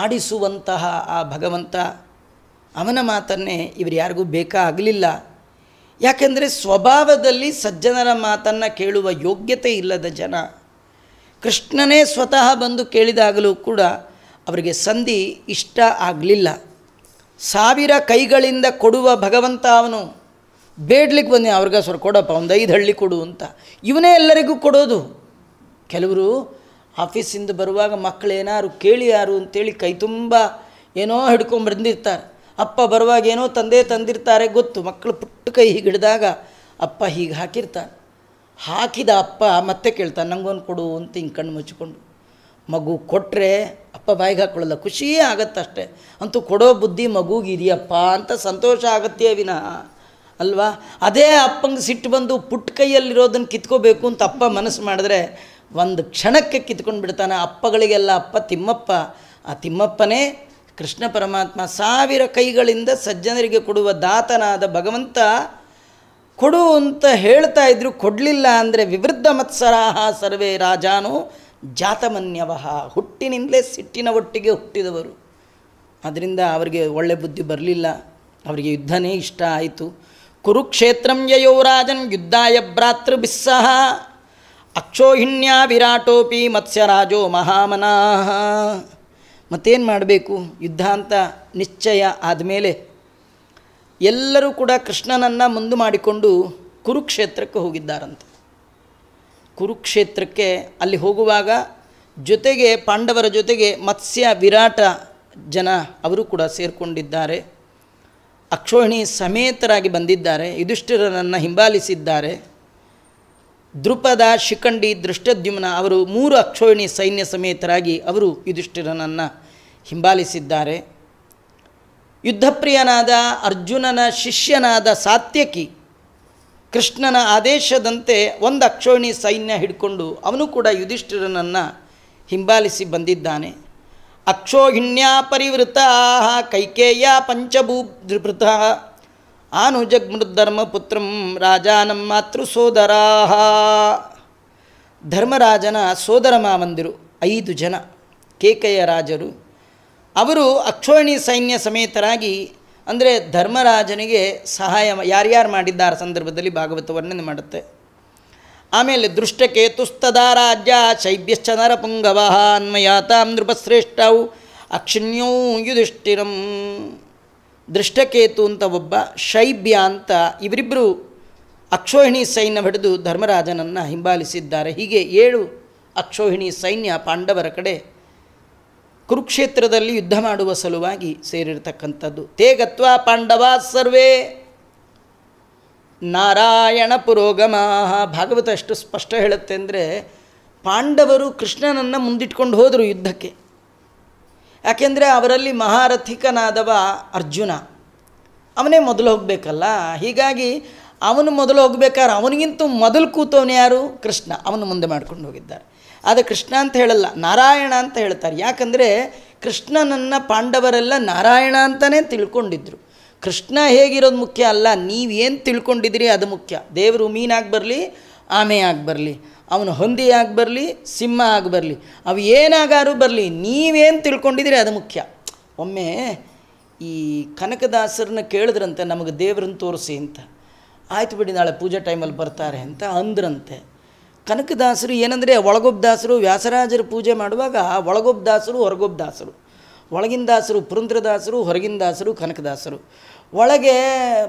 ಆಡಿಸುವಂತಹ ಆ ಭಗವಂತ ಅವನ ಮಾತನ್ನೇ ಇವರು ಯಾರಿಗೂ ಬೇಕಾಗಲಿಲ್ಲ ಯಾಕೆಂದರೆ ಸ್ವಭಾವದಲ್ಲಿ ಸಜ್ಜನರ ಮಾತನ್ನು ಕೇಳುವ ಯೋಗ್ಯತೆ ಇಲ್ಲದ ಜನ ಕೃಷ್ಣನೇ ಸ್ವತಃ ಬಂದು ಕೇಳಿದಾಗಲೂ ಕೂಡ ಅವರಿಗೆ ಸಂಧಿ ಇಷ್ಟ ಆಗಲಿಲ್ಲ ಸಾವಿರ ಕೈಗಳಿಂದ ಕೊಡುವ ಭಗವಂತ ಅವನು ಬೇಡ್ಲಿಕ್ಕೆ ಬನ್ನಿ ಅವ್ರಿಗೆ ಸ್ವಲ್ಪ ಕೊಡಪ್ಪ ಒಂದು ಐದು ಹಳ್ಳಿ ಕೊಡು ಅಂತ ಇವನೇ ಎಲ್ಲರಿಗೂ ಕೊಡೋದು ಕೆಲವರು ಆಫೀಸಿಂದ ಬರುವಾಗ ಮಕ್ಕಳು ಕೇಳಿ ಯಾರು ಅಂತೇಳಿ ಕೈ ತುಂಬ ಏನೋ ಬಂದಿರ್ತಾರೆ ಅಪ್ಪ ಬರುವಾಗ ಏನೋ ತಂದೆ ತಂದಿರ್ತಾರೆ ಗೊತ್ತು ಮಕ್ಕಳು ಪುಟ್ಟ ಕೈ ಹೀಗೆ ಹಿಡಿದಾಗ ಅಪ್ಪ ಹೀಗೆ ಹಾಕಿರ್ತಾರೆ ಹಾಕಿದ ಅಪ್ಪ ಮತ್ತೆ ಕೇಳ್ತಾನೆ ನಂಗೊಂದು ಕೊಡು ಅಂತ ಹಿಂಗೆ ಕಣ್ಣು ಮುಚ್ಚಿಕೊಂಡು ಮಗು ಕೊಟ್ಟರೆ ಅಪ್ಪ ಬಾಯಿಗೆ ಹಾಕ್ಕೊಳ್ಳಲ್ಲ ಖುಷಿಯೇ ಆಗತ್ತಷ್ಟೇ ಅಂತೂ ಕೊಡೋ ಬುದ್ಧಿ ಮಗುಗಿದೆಯಪ್ಪ ಅಂತ ಸಂತೋಷ ಆಗತ್ತೆ ವಿನಃ ಅಲ್ವಾ ಅದೇ ಅಪ್ಪಂಗೆ ಸಿಟ್ಟು ಬಂದು ಪುಟ್ಟ ಕೈಯಲ್ಲಿರೋದನ್ನು ಕಿತ್ಕೋಬೇಕು ಅಂತ ಅಪ್ಪ ಮನಸ್ಸು ಮಾಡಿದ್ರೆ ಒಂದು ಕ್ಷಣಕ್ಕೆ ಕಿತ್ಕೊಂಡು ಬಿಡ್ತಾನೆ ಅಪ್ಪಗಳಿಗೆಲ್ಲ ಅಪ್ಪ ತಿಮ್ಮಪ್ಪ ಆ ತಿಮ್ಮಪ್ಪನೇ ಕೃಷ್ಣ ಪರಮಾತ್ಮ ಸಾವಿರ ಕೈಗಳಿಂದ ಸಜ್ಜನರಿಗೆ ಕೊಡುವ ದಾತನಾದ ಭಗವಂತ ಕೊಡು ಅಂತ ಹೇಳ್ತಾ ಇದ್ರು ಕೊಡಲಿಲ್ಲ ಅಂದರೆ ವಿವೃದ್ಧ ಮತ್ಸರಾಹ ಸರ್ವೇ ರಾಜಾನು ಜಾತಮನ್ಯವಹ ಹುಟ್ಟಿನಿಂದಲೇ ಸಿಟ್ಟಿನ ಒಟ್ಟಿಗೆ ಹುಟ್ಟಿದವರು ಅದರಿಂದ ಅವರಿಗೆ ಒಳ್ಳೆ ಬುದ್ಧಿ ಬರಲಿಲ್ಲ ಅವರಿಗೆ ಯುದ್ಧನೇ ಇಷ್ಟ ಆಯಿತು ಕುರುಕ್ಷೇತ್ರಂ ಯಯೋ ರಾಜನ್ ಯುದ್ಧಾಯ ಬಿಸ್ಸಹ ಅಕ್ಷೋಹಿಣ್ಯಾ ವಿರಾಟೋಪಿ ಮತ್ಸ್ಯರಾಜೋ ಮಹಾಮನಾಹ ಮತ್ತೇನು ಮಾಡಬೇಕು ಯುದ್ಧ ಅಂತ ನಿಶ್ಚಯ ಆದಮೇಲೆ ಎಲ್ಲರೂ ಕೂಡ ಕೃಷ್ಣನನ್ನು ಮುಂದೆ ಮಾಡಿಕೊಂಡು ಕುರುಕ್ಷೇತ್ರಕ್ಕೆ ಹೋಗಿದ್ದಾರಂತೆ ಕುರುಕ್ಷೇತ್ರಕ್ಕೆ ಅಲ್ಲಿ ಹೋಗುವಾಗ ಜೊತೆಗೆ ಪಾಂಡವರ ಜೊತೆಗೆ ಮತ್ಸ್ಯ ವಿರಾಟ ಜನ ಅವರು ಕೂಡ ಸೇರಿಕೊಂಡಿದ್ದಾರೆ ಅಕ್ಷೋಹಿಣಿ ಸಮೇತರಾಗಿ ಬಂದಿದ್ದಾರೆ ಯುಧಿಷ್ಠಿರನನ್ನು ಹಿಂಬಾಲಿಸಿದ್ದಾರೆ ದೃಪದ ಶಿಖಂಡಿ ದೃಷ್ಟದ್ಯುಮ್ನ ಅವರು ಮೂರು ಅಕ್ಷೋಹಿಣಿ ಸೈನ್ಯ ಸಮೇತರಾಗಿ ಅವರು ಯುಧಿಷ್ಠಿರನನ್ನು ಹಿಂಬಾಲಿಸಿದ್ದಾರೆ ಯುದ್ಧಪ್ರಿಯನಾದ ಅರ್ಜುನನ ಶಿಷ್ಯನಾದ ಸಾತ್ಯಕಿ ಕೃಷ್ಣನ ಆದೇಶದಂತೆ ಒಂದು ಅಕ್ಷೋಹಿಣಿ ಸೈನ್ಯ ಹಿಡ್ಕೊಂಡು ಅವನು ಕೂಡ ಯುಧಿಷ್ಠಿರನನ್ನು ಹಿಂಬಾಲಿಸಿ ಬಂದಿದ್ದಾನೆ ಅಕ್ಷೋಹಿಣ್ಯಾ ಪರಿವೃತ ಕೈಕೇಯ ಆನು ರಾಜ ರಾಜಾನಂ ಮಾತೃ ಸೋದರಾ ಧರ್ಮರಾಜನ ಸೋದರ ಮಾವಂದಿರು ಐದು ಜನ ಕೇಕೆಯ ರಾಜರು ಅವರು ಅಕ್ಷೋಹಿಣಿ ಸೈನ್ಯ ಸಮೇತರಾಗಿ ಅಂದರೆ ಧರ್ಮರಾಜನಿಗೆ ಸಹಾಯ ಯಾರ್ಯಾರು ಮಾಡಿದ್ದಾರೆ ಸಂದರ್ಭದಲ್ಲಿ ಭಾಗವತ ವರ್ಣನೆ ಮಾಡುತ್ತೆ ಆಮೇಲೆ ದೃಷ್ಟಕೇತುಸ್ತದಾ ರಾಜ್ಯ ಶೈಬ್ಯಶ್ಚ ನರಪುಂಗವ ಅನ್ಮಯಾತಾಂ ನೃಪಶ್ರೇಷ್ಠವು ಅಕ್ಷಿಣ್ಯೂ ಯುಧಿಷ್ಠಿರಂ ದೃಷ್ಟಕೇತು ಅಂತ ಒಬ್ಬ ಶೈಬ್ಯ ಅಂತ ಇವರಿಬ್ಬರು ಅಕ್ಷೋಹಿಣಿ ಸೈನ್ಯ ಹೊಡೆದು ಧರ್ಮರಾಜನನ್ನು ಹಿಂಬಾಲಿಸಿದ್ದಾರೆ ಹೀಗೆ ಏಳು ಅಕ್ಷೋಹಿಣಿ ಸೈನ್ಯ ಪಾಂಡವರ ಕಡೆ ಕುರುಕ್ಷೇತ್ರದಲ್ಲಿ ಯುದ್ಧ ಮಾಡುವ ಸಲುವಾಗಿ ಸೇರಿರತಕ್ಕಂಥದ್ದು ತೇಗತ್ವ ಪಾಂಡವಾ ಸರ್ವೇ ನಾರಾಯಣ ಪುರೋಗಮ ಭಾಗವತ ಎಷ್ಟು ಸ್ಪಷ್ಟ ಹೇಳುತ್ತೆ ಅಂದರೆ ಪಾಂಡವರು ಕೃಷ್ಣನನ್ನು ಮುಂದಿಟ್ಕೊಂಡು ಹೋದರು ಯುದ್ಧಕ್ಕೆ ಯಾಕೆಂದರೆ ಅವರಲ್ಲಿ ಮಹಾರಥಿಕನಾದವ ಅರ್ಜುನ ಅವನೇ ಮೊದಲು ಹೋಗಬೇಕಲ್ಲ ಹೀಗಾಗಿ ಅವನು ಮೊದಲು ಹೋಗಬೇಕಾದ್ರೆ ಅವನಿಗಿಂತ ಮೊದಲು ಕೂತವನು ಯಾರು ಕೃಷ್ಣ ಅವನು ಮುಂದೆ ಮಾಡ್ಕೊಂಡು ಹೋಗಿದ್ದಾರೆ ಆದರೆ ಕೃಷ್ಣ ಅಂತ ಹೇಳಲ್ಲ ನಾರಾಯಣ ಅಂತ ಹೇಳ್ತಾರೆ ಯಾಕಂದರೆ ಕೃಷ್ಣನನ್ನು ಪಾಂಡವರೆಲ್ಲ ನಾರಾಯಣ ಅಂತಲೇ ತಿಳ್ಕೊಂಡಿದ್ರು ಕೃಷ್ಣ ಹೇಗಿರೋದು ಮುಖ್ಯ ಅಲ್ಲ ನೀವೇನು ತಿಳ್ಕೊಂಡಿದಿರಿ ಅದು ಮುಖ್ಯ ದೇವರು ಮೀನಾಗಿ ಬರಲಿ ಆಮೆ ಬರಲಿ ಅವನು ಹೊಂದಿ ಆಗಿ ಬರಲಿ ಸಿಂಹ ಆಗಿ ಬರಲಿ ಅವು ಏನಾಗಾರು ಬರಲಿ ನೀವೇನು ತಿಳ್ಕೊಂಡಿದಿರಿ ಅದು ಮುಖ್ಯ ಒಮ್ಮೆ ಈ ಕನಕದಾಸರನ್ನ ಕೇಳಿದ್ರಂತೆ ನಮಗೆ ದೇವ್ರನ್ನ ತೋರಿಸಿ ಅಂತ ಆಯ್ತು ಬಿಡಿ ನಾಳೆ ಪೂಜೆ ಟೈಮಲ್ಲಿ ಬರ್ತಾರೆ ಅಂತ ಅಂದ್ರಂತೆ ಕನಕದಾಸರು ಏನಂದರೆ ದಾಸರು ವ್ಯಾಸರಾಜರು ಪೂಜೆ ಮಾಡುವಾಗ ಹೊರಗೊಬ್ಬ ದಾಸರು ಒಳಗಿನ ದಾಸರು ಪುರಂದ್ರದಾಸರು ಹೊರಗಿನ ದಾಸರು ಕನಕದಾಸರು ಒಳಗೆ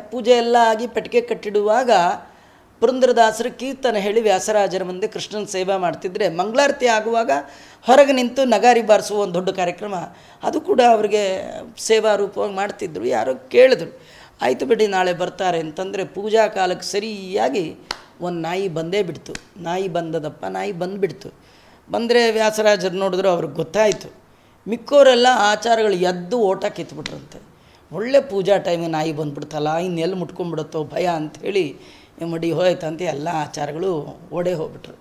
ಪೂಜೆ ಎಲ್ಲ ಆಗಿ ಪೆಟ್ಟಿಗೆ ಕಟ್ಟಿಡುವಾಗ ಪುರಂದ್ರದಾಸರು ಕೀರ್ತನ ಹೇಳಿ ವ್ಯಾಸರಾಜರ ಮುಂದೆ ಕೃಷ್ಣನ ಸೇವಾ ಮಾಡ್ತಿದ್ರೆ ಮಂಗಳಾರತಿ ಆಗುವಾಗ ಹೊರಗೆ ನಿಂತು ನಗಾರಿ ಬಾರಿಸುವ ಒಂದು ದೊಡ್ಡ ಕಾರ್ಯಕ್ರಮ ಅದು ಕೂಡ ಅವ್ರಿಗೆ ಸೇವಾ ರೂಪವಾಗಿ ಮಾಡ್ತಿದ್ರು ಯಾರೋ ಕೇಳಿದ್ರು ಆಯಿತು ಬಿಡಿ ನಾಳೆ ಬರ್ತಾರೆ ಅಂತಂದರೆ ಪೂಜಾ ಕಾಲಕ್ಕೆ ಸರಿಯಾಗಿ ಒಂದು ನಾಯಿ ಬಂದೇ ಬಿಡ್ತು ನಾಯಿ ಬಂದದಪ್ಪ ನಾಯಿ ಬಂದುಬಿಡ್ತು ಬಂದರೆ ವ್ಯಾಸರಾಜರು ನೋಡಿದ್ರು ಅವ್ರಿಗೆ ಗೊತ್ತಾಯಿತು ಮಿಕ್ಕೋರೆಲ್ಲ ಆಚಾರಗಳು ಎದ್ದು ಓಟ ಕಿತ್ಬಿಟ್ರಂತೆ ಒಳ್ಳೆ ಪೂಜಾ ಟೈಮಿಗೆ ನಾಯಿ ಬಂದುಬಿಡ್ತಲ್ಲ ಇನ್ನೆಲ್ಲಿ ಮುಟ್ಕೊಂಡ್ಬಿಡುತ್ತೋ ಭಯ ಅಂಥೇಳಿ ಮಡಿ ಹೋಯ್ತಂತೆ ಎಲ್ಲ ಆಚಾರಗಳು ಓಡೇ ಹೋಗ್ಬಿಟ್ರು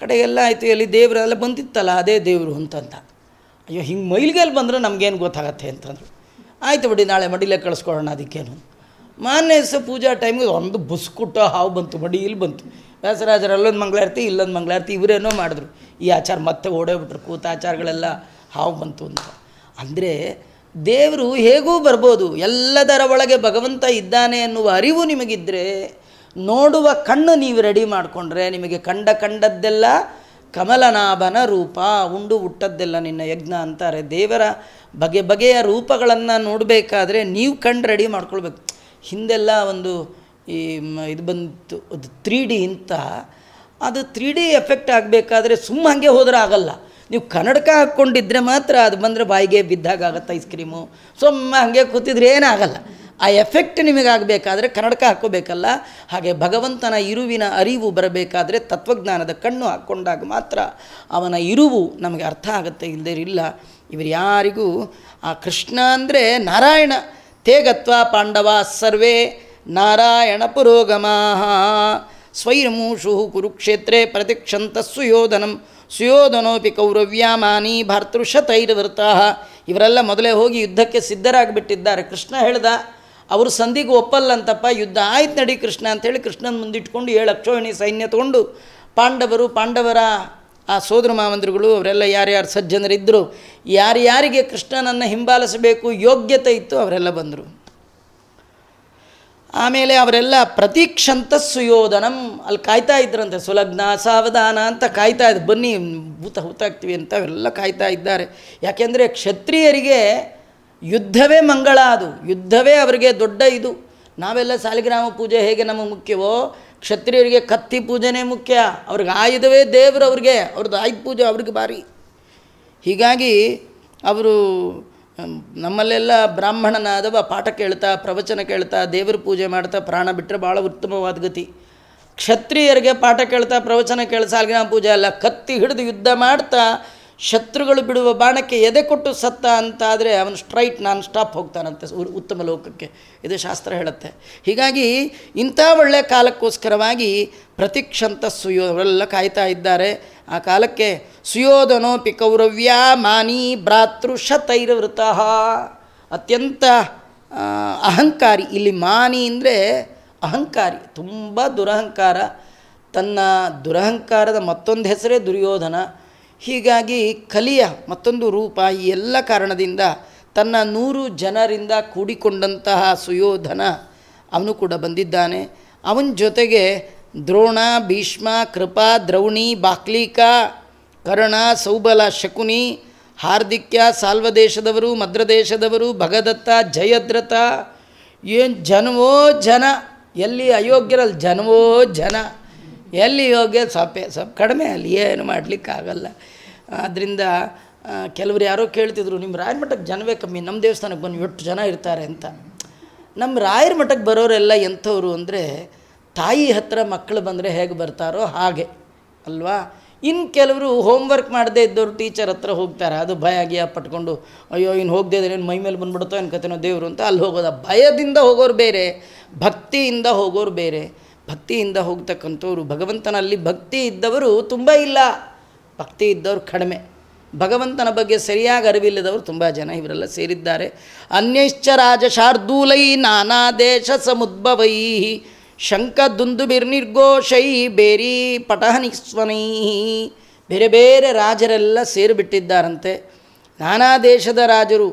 ಕಡೆ ಎಲ್ಲ ಆಯಿತು ಎಲ್ಲಿ ದೇವರೆಲ್ಲ ಬಂದಿತ್ತಲ್ಲ ಅದೇ ದೇವರು ಅಂತಂತ ಅಯ್ಯೋ ಹಿಂಗೆ ಮೈಲಿಗೆಲ್ಲಿ ಬಂದರೆ ನಮಗೇನು ಗೊತ್ತಾಗತ್ತೆ ಅಂತಂದರು ಆಯಿತು ಬಿಡಿ ನಾಳೆ ಮಡಿಲೇ ಕಳಿಸ್ಕೊಳ್ಳೋಣ ಅದಕ್ಕೇನು ಮಾನ್ಯ ದಿವಸ ಪೂಜಾ ಟೈಮಿಗೆ ಒಂದು ಬುಸ್ಕುಟ್ಟ ಹಾವು ಬಂತು ಮಡಿ ಇಲ್ಲಿ ಬಂತು ವ್ಯಾಸರಾಜರು ಅಲ್ಲೊಂದು ಮಂಗಳಾರತಿ ಇಲ್ಲೊಂದು ಮಂಗಳಾರತಿ ಇವರೇನೋ ಮಾಡಿದ್ರು ಈ ಆಚಾರ ಮತ್ತೆ ಓಡೋಗ್ಬಿಟ್ರು ಕೂತ ಆಚಾರಗಳೆಲ್ಲ ಹಾವು ಬಂತು ಅಂತ ಅಂದರೆ ದೇವರು ಹೇಗೂ ಬರ್ಬೋದು ಎಲ್ಲದರ ಒಳಗೆ ಭಗವಂತ ಇದ್ದಾನೆ ಎನ್ನುವ ಅರಿವು ನಿಮಗಿದ್ದರೆ ನೋಡುವ ಕಣ್ಣು ನೀವು ರೆಡಿ ಮಾಡಿಕೊಂಡ್ರೆ ನಿಮಗೆ ಕಂಡ ಕಂಡದ್ದೆಲ್ಲ ಕಮಲನಾಭನ ರೂಪ ಉಂಡು ಹುಟ್ಟದ್ದೆಲ್ಲ ನಿನ್ನ ಯಜ್ಞ ಅಂತಾರೆ ದೇವರ ಬಗೆ ಬಗೆಯ ರೂಪಗಳನ್ನು ನೋಡಬೇಕಾದ್ರೆ ನೀವು ಕಣ್ಣು ರೆಡಿ ಮಾಡ್ಕೊಳ್ಬೇಕು ಹಿಂದೆಲ್ಲ ಒಂದು ಈ ಇದು ಬಂತು ಅದು ತ್ರೀ ಡಿ ಇಂತಹ ಅದು ತ್ರೀ ಡಿ ಎಫೆಕ್ಟ್ ಆಗಬೇಕಾದ್ರೆ ಸುಮ್ಮ ಹಾಗೆ ಹೋದ್ರೆ ಆಗಲ್ಲ ನೀವು ಕನ್ನಡಕ ಹಾಕ್ಕೊಂಡಿದ್ರೆ ಮಾತ್ರ ಅದು ಬಂದರೆ ಬಾಯಿಗೆ ಬಿದ್ದಾಗ ಆಗುತ್ತೆ ಐಸ್ ಕ್ರೀಮು ಸುಮ್ಮನೆ ಹಾಗೆ ಕೂತಿದ್ರೆ ಏನಾಗಲ್ಲ ಆ ಎಫೆಕ್ಟ್ ನಿಮಗಾಗಬೇಕಾದ್ರೆ ಕನ್ನಡಕ ಹಾಕ್ಕೋಬೇಕಲ್ಲ ಹಾಗೆ ಭಗವಂತನ ಇರುವಿನ ಅರಿವು ಬರಬೇಕಾದ್ರೆ ತತ್ವಜ್ಞಾನದ ಕಣ್ಣು ಹಾಕ್ಕೊಂಡಾಗ ಮಾತ್ರ ಅವನ ಇರುವು ನಮಗೆ ಅರ್ಥ ಆಗುತ್ತೆ ಇಲ್ಲದೇ ಇಲ್ಲ ಇವರು ಯಾರಿಗೂ ಆ ಕೃಷ್ಣ ಅಂದರೆ ನಾರಾಯಣ ತೇಗತ್ವ ಪಾಂಡವ ಸರ್ವೇ ನಾರಾಯಣ ಪುರೋಗಮಾ ಸ್ವೈರಮೂಷು ಕುರುಕ್ಷೇತ್ರೇ ಪ್ರತಿಕ್ಷಂತ ಸುಯೋಧನಂ ಸುಯೋಧನೋಪಿ ಕೌರವ್ಯಾಮಾನಿ ಭಾರ್ತೃಶತೈರ್ವೃತಃ ಇವರೆಲ್ಲ ಮೊದಲೇ ಹೋಗಿ ಯುದ್ಧಕ್ಕೆ ಸಿದ್ಧರಾಗಿಬಿಟ್ಟಿದ್ದಾರೆ ಕೃಷ್ಣ ಹೇಳ್ದ ಅವರು ಸಂಧಿಗೆ ಒಪ್ಪಲ್ಲಂತಪ್ಪ ಯುದ್ಧ ಆಯ್ತು ನಡಿ ಕೃಷ್ಣ ಅಂತೇಳಿ ಕೃಷ್ಣನ ಮುಂದಿಟ್ಕೊಂಡು ಏಳು ಅಕ್ಷೋಹಿಣಿ ಸೈನ್ಯ ತಗೊಂಡು ಪಾಂಡವರು ಪಾಂಡವರ ಆ ಸೋದರ ಮಾವಂದ್ರುಗಳು ಅವರೆಲ್ಲ ಯಾರ್ಯಾರು ಸಜ್ಜನರಿದ್ದರು ಯಾರ್ಯಾರಿಗೆ ಕೃಷ್ಣನನ್ನು ಹಿಂಬಾಲಿಸಬೇಕು ಯೋಗ್ಯತೆ ಇತ್ತು ಅವರೆಲ್ಲ ಬಂದರು ಆಮೇಲೆ ಅವರೆಲ್ಲ ಪ್ರತೀಕ್ಷಂತ ಸುಯೋಧನಂ ಅಲ್ಲಿ ಕಾಯ್ತಾ ಇದ್ರಂತೆ ಸುಲಗ್ನ ಸಾವಧಾನ ಅಂತ ಕಾಯ್ತಾ ಇದ್ದ ಬನ್ನಿ ಭೂತ ಹೂತಾಗ್ತೀವಿ ಅಂತ ಅವರೆಲ್ಲ ಕಾಯ್ತಾ ಇದ್ದಾರೆ ಯಾಕೆಂದರೆ ಕ್ಷತ್ರಿಯರಿಗೆ ಯುದ್ಧವೇ ಮಂಗಳ ಅದು ಯುದ್ಧವೇ ಅವರಿಗೆ ದೊಡ್ಡ ಇದು ನಾವೆಲ್ಲ ಸಾಲಿಗ್ರಾಮ ಪೂಜೆ ಹೇಗೆ ನಮಗೆ ಮುಖ್ಯವೋ ಕ್ಷತ್ರಿಯರಿಗೆ ಕತ್ತಿ ಪೂಜೆನೇ ಮುಖ್ಯ ಅವ್ರಿಗೆ ಆಯುಧವೇ ದೇವರು ಅವ್ರಿಗೆ ಅವ್ರದ್ದು ಆಯುಧ ಪೂಜೆ ಅವ್ರಿಗೆ ಭಾರಿ ಹೀಗಾಗಿ ಅವರು ನಮ್ಮಲ್ಲೆಲ್ಲ ಬ್ರಾಹ್ಮಣನಾದವ ಪಾಠ ಕೇಳ್ತಾ ಪ್ರವಚನ ಕೇಳ್ತಾ ದೇವರ ಪೂಜೆ ಮಾಡ್ತಾ ಪ್ರಾಣ ಬಿಟ್ಟರೆ ಭಾಳ ಉತ್ತಮವಾದ ಗತಿ ಕ್ಷತ್ರಿಯರಿಗೆ ಪಾಠ ಕೇಳ್ತಾ ಪ್ರವಚನ ಕೇಳ್ತಾ ಅಲ್ಲಿನ ಪೂಜೆ ಅಲ್ಲ ಕತ್ತಿ ಹಿಡಿದು ಯುದ್ಧ ಮಾಡ್ತಾ ಶತ್ರುಗಳು ಬಿಡುವ ಬಾಣಕ್ಕೆ ಎದೆ ಕೊಟ್ಟು ಸತ್ತ ಅಂತಾದರೆ ಅವನು ಸ್ಟ್ರೈಟ್ ನಾನ್ ಸ್ಟಾಪ್ ಹೋಗ್ತಾನಂತೆ ಉತ್ತಮ ಲೋಕಕ್ಕೆ ಇದು ಶಾಸ್ತ್ರ ಹೇಳುತ್ತೆ ಹೀಗಾಗಿ ಇಂಥ ಒಳ್ಳೆಯ ಕಾಲಕ್ಕೋಸ್ಕರವಾಗಿ ಪ್ರತಿಕ್ಷಂತ ಸುಯೋ ಅವರೆಲ್ಲ ಕಾಯ್ತಾ ಇದ್ದಾರೆ ಆ ಕಾಲಕ್ಕೆ ಸುಯೋಧನೋ ಕೌರವ್ಯ ಮಾನಿ ಭ್ರಾತೃ ಶತೈರವೃತ ಅತ್ಯಂತ ಅಹಂಕಾರಿ ಇಲ್ಲಿ ಮಾನಿ ಅಂದರೆ ಅಹಂಕಾರಿ ತುಂಬ ದುರಹಂಕಾರ ತನ್ನ ದುರಹಂಕಾರದ ಮತ್ತೊಂದು ಹೆಸರೇ ದುರ್ಯೋಧನ ಹೀಗಾಗಿ ಕಲಿಯ ಮತ್ತೊಂದು ರೂಪ ಈ ಎಲ್ಲ ಕಾರಣದಿಂದ ತನ್ನ ನೂರು ಜನರಿಂದ ಕೂಡಿಕೊಂಡಂತಹ ಸುಯೋಧನ ಅವನು ಕೂಡ ಬಂದಿದ್ದಾನೆ ಅವನ ಜೊತೆಗೆ ದ್ರೋಣ ಭೀಷ್ಮ ಕೃಪಾ ದ್ರೌಣಿ ಬಾಕ್ಲೀಕ ಕರ್ಣ ಸೌಬಲ ಶಕುನಿ ಹಾರ್ದಿಕ್ಯ ಸಾಲ್ವದೇಶದವರು ಮದ್ರದೇಶದವರು ಭಗದತ್ತ ಜಯದ್ರತ ಏನು ಜನವೋ ಜನ ಎಲ್ಲಿ ಅಯೋಗ್ಯರಲ್ಲಿ ಜನವೋ ಜನ ಎಲ್ಲಿ ಯೋಗ್ಯ ಸಪೆ ಸ್ವಲ್ಪ ಕಡಿಮೆ ಅಲ್ಲಿ ಏನು ಆಗಲ್ಲ ಆದ್ದರಿಂದ ಕೆಲವರು ಯಾರೋ ಕೇಳ್ತಿದ್ರು ನಿಮ್ಮ ರಾಯರ ಮಠಕ್ಕೆ ಜನವೇ ಕಮ್ಮಿ ನಮ್ಮ ದೇವಸ್ಥಾನಕ್ಕೆ ಬಂದು ಎಷ್ಟು ಜನ ಇರ್ತಾರೆ ಅಂತ ನಮ್ಮ ರಾಯರ ಮಠಕ್ಕೆ ಬರೋರೆಲ್ಲ ಎಂಥವ್ರು ಅಂದರೆ ತಾಯಿ ಹತ್ರ ಮಕ್ಕಳು ಬಂದರೆ ಹೇಗೆ ಬರ್ತಾರೋ ಹಾಗೆ ಅಲ್ವಾ ಇನ್ನು ಕೆಲವರು ಹೋಮ್ವರ್ಕ್ ಮಾಡದೇ ಇದ್ದವರು ಟೀಚರ್ ಹತ್ರ ಹೋಗ್ತಾರೆ ಅದು ಭಯ ಆಗಿ ಪಟ್ಕೊಂಡು ಅಯ್ಯೋ ಇನ್ನು ಹೋಗದೆ ಇದ್ರೆ ಏನು ಮೈ ಮೇಲೆ ಬಂದ್ಬಿಡುತ್ತೋ ಕತೆನೋ ದೇವರು ಅಂತ ಅಲ್ಲಿ ಹೋಗೋದ ಭಯದಿಂದ ಹೋಗೋರು ಬೇರೆ ಭಕ್ತಿಯಿಂದ ಹೋಗೋರು ಬೇರೆ ಭಕ್ತಿಯಿಂದ ಹೋಗ್ತಕ್ಕಂಥವ್ರು ಭಗವಂತನಲ್ಲಿ ಭಕ್ತಿ ಇದ್ದವರು ತುಂಬ ಇಲ್ಲ ಭಕ್ತಿ ಇದ್ದವರು ಕಡಿಮೆ ಭಗವಂತನ ಬಗ್ಗೆ ಸರಿಯಾಗಿ ಅರಿವಿಲ್ಲದವರು ತುಂಬ ಜನ ಇವರೆಲ್ಲ ಸೇರಿದ್ದಾರೆ ಅನ್ಯಶ್ಚ ರಾಜಶಾರ್ದೂಲೈ ನಾನಾ ದೇಶ ಸಮುದ್ಭವೈ ಶಂಕ ನಿರ್ಘೋಷೈ ಬೇರಿ ಪಟಹನಿಸ್ವನೈ ಬೇರೆ ಬೇರೆ ರಾಜರೆಲ್ಲ ಸೇರಿಬಿಟ್ಟಿದ್ದಾರಂತೆ ನಾನಾ ದೇಶದ ರಾಜರು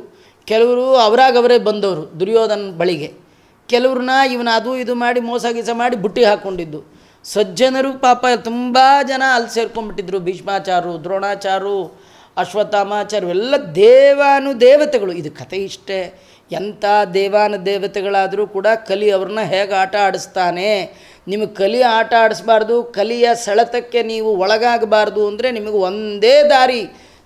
ಕೆಲವರು ಅವರಾಗವರೇ ಬಂದವರು ದುರ್ಯೋಧನ ಬಳಿಗೆ ಕೆಲವ್ರನ್ನ ಇವನ ಅದು ಇದು ಮಾಡಿ ಮೋಸ ಗೀಸ ಮಾಡಿ ಬುಟ್ಟಿ ಹಾಕ್ಕೊಂಡಿದ್ದು ಸಜ್ಜನರು ಪಾಪ ತುಂಬ ಜನ ಅಲ್ಲಿ ಸೇರ್ಕೊಂಡ್ಬಿಟ್ಟಿದ್ರು ಭೀಷ್ಮಾಚಾರು ದ್ರೋಣಾಚಾರು ಅಶ್ವತ್ಥಾಮಾಚಾರು ಎಲ್ಲ ದೇವಾನು ದೇವತೆಗಳು ಇದು ಕತೆ ಇಷ್ಟೇ ಎಂಥ ದೇವಾನು ದೇವತೆಗಳಾದರೂ ಕೂಡ ಕಲಿ ಅವ್ರನ್ನ ಹೇಗೆ ಆಟ ಆಡಿಸ್ತಾನೆ ನಿಮಗೆ ಕಲಿ ಆಟ ಆಡಿಸ್ಬಾರ್ದು ಕಲಿಯ ಸೆಳೆತಕ್ಕೆ ನೀವು ಒಳಗಾಗಬಾರ್ದು ಅಂದರೆ ನಿಮಗೆ ಒಂದೇ ದಾರಿ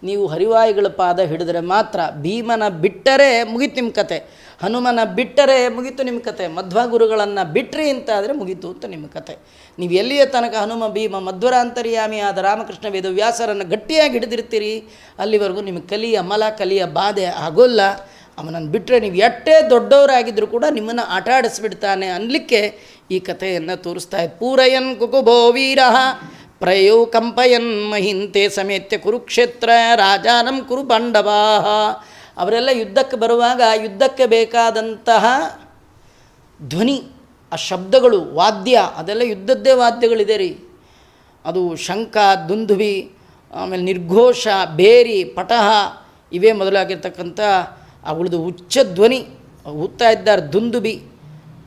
ನೀವು ಹರಿವಾಯಿಗಳ ಪಾದ ಹಿಡಿದ್ರೆ ಮಾತ್ರ ಭೀಮನ ಬಿಟ್ಟರೆ ಮುಗಿತು ನಿಮ್ಮ ಕತೆ ಹನುಮನ ಬಿಟ್ಟರೆ ಮುಗೀತು ನಿಮ್ಮ ಕತೆ ಮಧ್ವ ಗುರುಗಳನ್ನು ಬಿಟ್ಟರೆ ಅಂತ ಆದರೆ ಮುಗೀತು ಅಂತ ನಿಮ್ಮ ಕತೆ ನೀವು ಎಲ್ಲಿಯ ತನಕ ಹನುಮ ಭೀಮ ಮಧ್ವರ ಅಂತರ್ಯಾಮಿ ಆದ ರಾಮಕೃಷ್ಣ ವೇದ ವ್ಯಾಸರನ್ನು ಗಟ್ಟಿಯಾಗಿ ಹಿಡಿದಿರ್ತೀರಿ ಅಲ್ಲಿವರೆಗೂ ನಿಮ್ಮ ಕಲಿಯ ಮಲ ಕಲಿಯ ಬಾಧೆ ಆಗೋಲ್ಲ ಅವನನ್ನು ಬಿಟ್ಟರೆ ನೀವು ಎಷ್ಟೇ ದೊಡ್ಡವರಾಗಿದ್ದರೂ ಕೂಡ ನಿಮ್ಮನ್ನು ಆಟ ಆಡಿಸ್ಬಿಡ್ತಾನೆ ಅನ್ನಲಿಕ್ಕೆ ಈ ಕಥೆಯನ್ನು ತೋರಿಸ್ತಾ ಇದೆ ಪೂರಯನ್ ಕುಕುಭೋ ವೀರ ಪ್ರಯೋ ಕಂಪಯನ್ ಮಹಿಂತೆ ಸಮೇತ್ಯ ಕುರುಕ್ಷೇತ್ರ ರಾಜಾನಂ ಕುರು ಪಾಂಡವಾ ಅವರೆಲ್ಲ ಯುದ್ಧಕ್ಕೆ ಬರುವಾಗ ಯುದ್ಧಕ್ಕೆ ಬೇಕಾದಂತಹ ಧ್ವನಿ ಆ ಶಬ್ದಗಳು ವಾದ್ಯ ಅದೆಲ್ಲ ಯುದ್ಧದ್ದೇ ವಾದ್ಯಗಳಿದೆ ರೀ ಅದು ಶಂಖ ದುಂದುವಿ ಆಮೇಲೆ ನಿರ್ಘೋಷ ಬೇರಿ ಪಟಹ ಇವೇ ಮೊದಲಾಗಿರ್ತಕ್ಕಂಥ ಅವಳದು ಉಚ್ಚ ಧ್ವನಿ ಊದ್ತಾ ಇದ್ದಾರೆ ದುಂದುಬಿ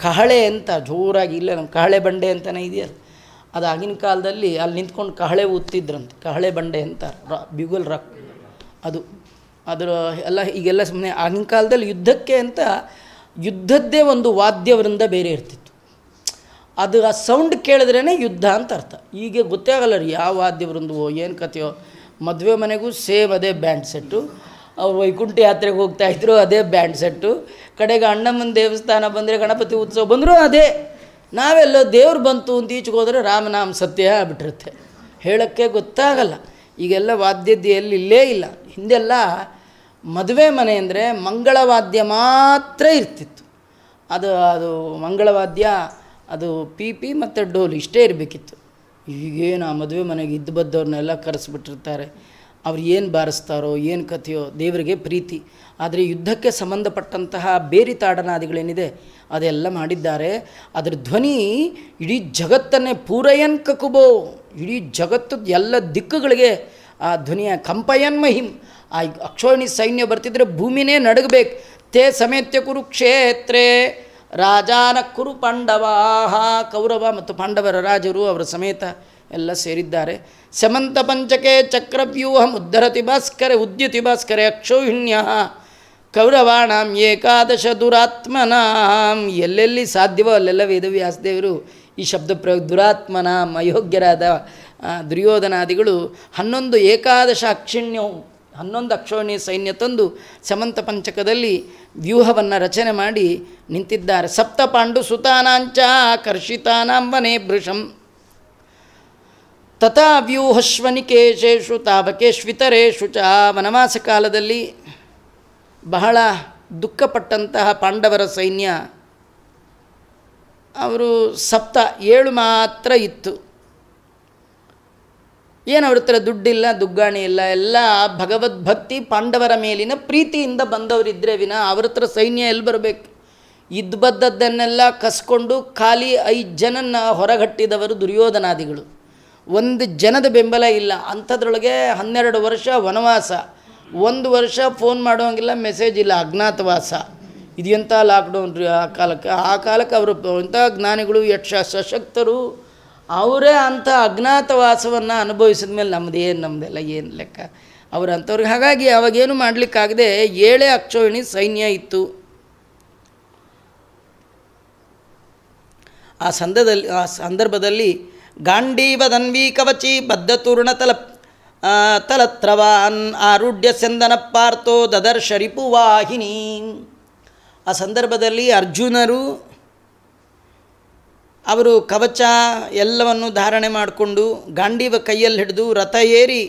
ಕಹಳೆ ಅಂತ ಜೋರಾಗಿ ಇಲ್ಲ ನಮ್ಮ ಕಹಳೆ ಬಂಡೆ ಅಂತಲೇ ಇದೆಯಲ್ಲ ಅದು ಆಗಿನ ಕಾಲದಲ್ಲಿ ಅಲ್ಲಿ ನಿಂತ್ಕೊಂಡು ಕಹಳೆ ಊದ್ತಿದ್ರಂತೆ ಕಹಳೆ ಬಂಡೆ ಅಂತ ರ ಬಿಗುಲ್ ರಕ್ ಅದು ಅದರ ಎಲ್ಲ ಈಗೆಲ್ಲ ಸುಮ್ಮನೆ ಆಗಿನ ಕಾಲದಲ್ಲಿ ಯುದ್ಧಕ್ಕೆ ಅಂತ ಯುದ್ಧದ್ದೇ ಒಂದು ವಾದ್ಯವೃಂದ ಬೇರೆ ಇರ್ತಿತ್ತು ಅದು ಆ ಸೌಂಡ್ ಕೇಳಿದ್ರೇ ಯುದ್ಧ ಅಂತ ಅರ್ಥ ಈಗ ಗೊತ್ತೇ ಆಗಲ್ಲ ರೀ ಯಾವ ವಾದ್ಯವೃಂದವೋ ಏನು ಕಥೆಯೋ ಮದುವೆ ಮನೆಗೂ ಸೇಮ್ ಅದೇ ಬ್ಯಾಂಡ್ ಸೆಟ್ಟು ಅವ್ರು ವೈಕುಂಠ ಯಾತ್ರೆಗೆ ಹೋಗ್ತಾ ಇದ್ರು ಅದೇ ಬ್ಯಾಂಡ್ ಸೆಟ್ಟು ಕಡೆಗೆ ಅಣ್ಣಮ್ಮನ ದೇವಸ್ಥಾನ ಬಂದರೆ ಗಣಪತಿ ಉತ್ಸವ ಬಂದರೂ ಅದೇ ನಾವೆಲ್ಲ ದೇವ್ರು ಬಂತು ಅಂತ ಈಚೆಗೆ ಹೋದರೆ ರಾಮನಾಮ ಸತ್ಯ ಆಗ್ಬಿಟ್ಟಿರುತ್ತೆ ಹೇಳೋಕ್ಕೆ ಗೊತ್ತಾಗಲ್ಲ ಈಗೆಲ್ಲ ವಾದ್ಯದ್ದು ಇಲ್ಲೇ ಇಲ್ಲ ಹಿಂದೆಲ್ಲ ಮದುವೆ ಮನೆ ಅಂದರೆ ಮಂಗಳವಾದ್ಯ ಮಾತ್ರ ಇರ್ತಿತ್ತು ಅದು ಅದು ಮಂಗಳವಾದ್ಯ ಅದು ಪಿ ಪಿ ಮತ್ತು ಡೋಲ್ ಇಷ್ಟೇ ಇರಬೇಕಿತ್ತು ಈಗೇನು ಆ ಮದುವೆ ಮನೆಗೆ ಇದ್ದು ಬದ್ದವ್ರನ್ನೆಲ್ಲ ಕರೆಸ್ಬಿಟ್ಟಿರ್ತಾರೆ ಅವ್ರು ಏನು ಬಾರಿಸ್ತಾರೋ ಏನು ಕಥೆಯೋ ದೇವರಿಗೆ ಪ್ರೀತಿ ಆದರೆ ಯುದ್ಧಕ್ಕೆ ಸಂಬಂಧಪಟ್ಟಂತಹ ಬೇರಿ ತಾಡನಾದಿಗಳೇನಿದೆ ಅದೆಲ್ಲ ಮಾಡಿದ್ದಾರೆ ಅದರ ಧ್ವನಿ ಇಡೀ ಜಗತ್ತನ್ನೇ ಪೂರಯನ್ ಕಕುಬೋ ಇಡೀ ಜಗತ್ತದ ಎಲ್ಲ ದಿಕ್ಕುಗಳಿಗೆ ಆ ಧ್ವನಿಯ ಕಂಪಯನ್ ಮಹಿಂ ಆ ಅಕ್ಷೋಹಿಣಿ ಸೈನ್ಯ ಬರ್ತಿದ್ರೆ ಭೂಮಿನೇ ನಡಗಬೇಕು ತೇ ಸಮೇತ್ಯ ಕುರುಕ್ಷೇತ್ರೇ ರಾಜಾನ ಕುರು ಪಾಂಡವಾಹ ಕೌರವ ಮತ್ತು ಪಾಂಡವರ ರಾಜರು ಅವರ ಸಮೇತ ಎಲ್ಲ ಸೇರಿದ್ದಾರೆ ಸಮಂತ ಪಂಚಕೆ ಚಕ್ರವ್ಯೂಹ ಉದ್ಧರತಿ ಭಾಸ್ಕರೆ ಉದ್ಯುತಿ ಭಾಸ್ಕರೆ ಅಕ್ಷೋಹಿಣ್ಯ ಕೌರವಾಣಾಂ ಏಕಾದಶ ದುರಾತ್ಮನಾಂ ಎಲ್ಲೆಲ್ಲಿ ಸಾಧ್ಯವೋ ಅಲ್ಲೆಲ್ಲ ವೇದವ್ಯಾಸದೇವರು ಈ ಶಬ್ದ ಪ್ರಯೋಗ ದುರಾತ್ಮನ ಮಯೋಗ್ಯರಾದ ದುರ್ಯೋಧನಾದಿಗಳು ಹನ್ನೊಂದು ಏಕಾದಶ ಅಕ್ಷಿಣ್ಯ ಹನ್ನೊಂದು ಅಕ್ಷೋಣಿ ಸೈನ್ಯ ತಂದು ಸಮಂತ ಪಂಚಕದಲ್ಲಿ ವ್ಯೂಹವನ್ನು ರಚನೆ ಮಾಡಿ ನಿಂತಿದ್ದಾರೆ ಸಪ್ತ ಪಾಂಡು ಸುತಾನಾಂಚ ಕರ್ಷಿತಾನಾಂಬನೆ ಭೃಶಂ ತಥಾ ವ್ಯೂಹಶ್ವನಿಕೇಶು ತಾವಕೇಶ್ವಿತರೇಶು ಚ ವನವಾಸ ಕಾಲದಲ್ಲಿ ಬಹಳ ದುಃಖಪಟ್ಟಂತಹ ಪಾಂಡವರ ಸೈನ್ಯ ಅವರು ಸಪ್ತ ಏಳು ಮಾತ್ರ ಇತ್ತು ಏನು ಅವ್ರ ಹತ್ರ ದುಡ್ಡಿಲ್ಲ ದುಗ್ಗಾಣಿ ಇಲ್ಲ ಎಲ್ಲ ಭಗವದ್ಭಕ್ತಿ ಪಾಂಡವರ ಮೇಲಿನ ಪ್ರೀತಿಯಿಂದ ಬಂದವರಿದ್ದರೆ ವಿನ ಅವ್ರ ಹತ್ರ ಸೈನ್ಯ ಎಲ್ಲಿ ಬರಬೇಕು ಇದ್ದು ಕಸ್ಕೊಂಡು ಖಾಲಿ ಐದು ಜನನ್ನ ಹೊರಗಟ್ಟಿದವರು ದುರ್ಯೋಧನಾದಿಗಳು ಒಂದು ಜನದ ಬೆಂಬಲ ಇಲ್ಲ ಅಂಥದ್ರೊಳಗೆ ಹನ್ನೆರಡು ವರ್ಷ ವನವಾಸ ಒಂದು ವರ್ಷ ಫೋನ್ ಮಾಡೋಂಗಿಲ್ಲ ಮೆಸೇಜ್ ಇಲ್ಲ ಅಜ್ಞಾತವಾಸ ಇದೆಯಂಥ ಲಾಕ್ಡೌನ್ ಆ ಕಾಲಕ್ಕೆ ಆ ಕಾಲಕ್ಕೆ ಅವರು ಇಂಥ ಜ್ಞಾನಿಗಳು ಯಕ್ಷ ಸಶಕ್ತರು ಅವರೇ ಅಂಥ ಅಜ್ಞಾತವಾಸವನ್ನು ಅನುಭವಿಸಿದ ಮೇಲೆ ನಮ್ಮದೇನು ನಮ್ಮದೆಲ್ಲ ಏನು ಲೆಕ್ಕ ಅವರಂಥವ್ರಿಗೆ ಹಾಗಾಗಿ ಅವಾಗೇನು ಮಾಡಲಿಕ್ಕಾಗದೆ ಏಳೆ ಅಕ್ಷೋಹಿಣಿ ಸೈನ್ಯ ಇತ್ತು ಆ ಸಂದದಲ್ಲಿ ಆ ಸಂದರ್ಭದಲ್ಲಿ ಗಾಂಡೀವ ದನ್ವಿ ಕವಚಿ ಬದ್ಧತೂರ್ಣ ತಲ ತಲತ್ರವಾನ್ ಆರುಢ್ಯ ಸೆಂದನ ಪಾರ್ಥೋ ಶರಿಪು ವಾಹಿನಿ ಆ ಸಂದರ್ಭದಲ್ಲಿ ಅರ್ಜುನರು ಅವರು ಕವಚ ಎಲ್ಲವನ್ನು ಧಾರಣೆ ಮಾಡಿಕೊಂಡು ಗಾಂಡೀವ ಕೈಯಲ್ಲಿ ಹಿಡಿದು ರಥ ಏರಿ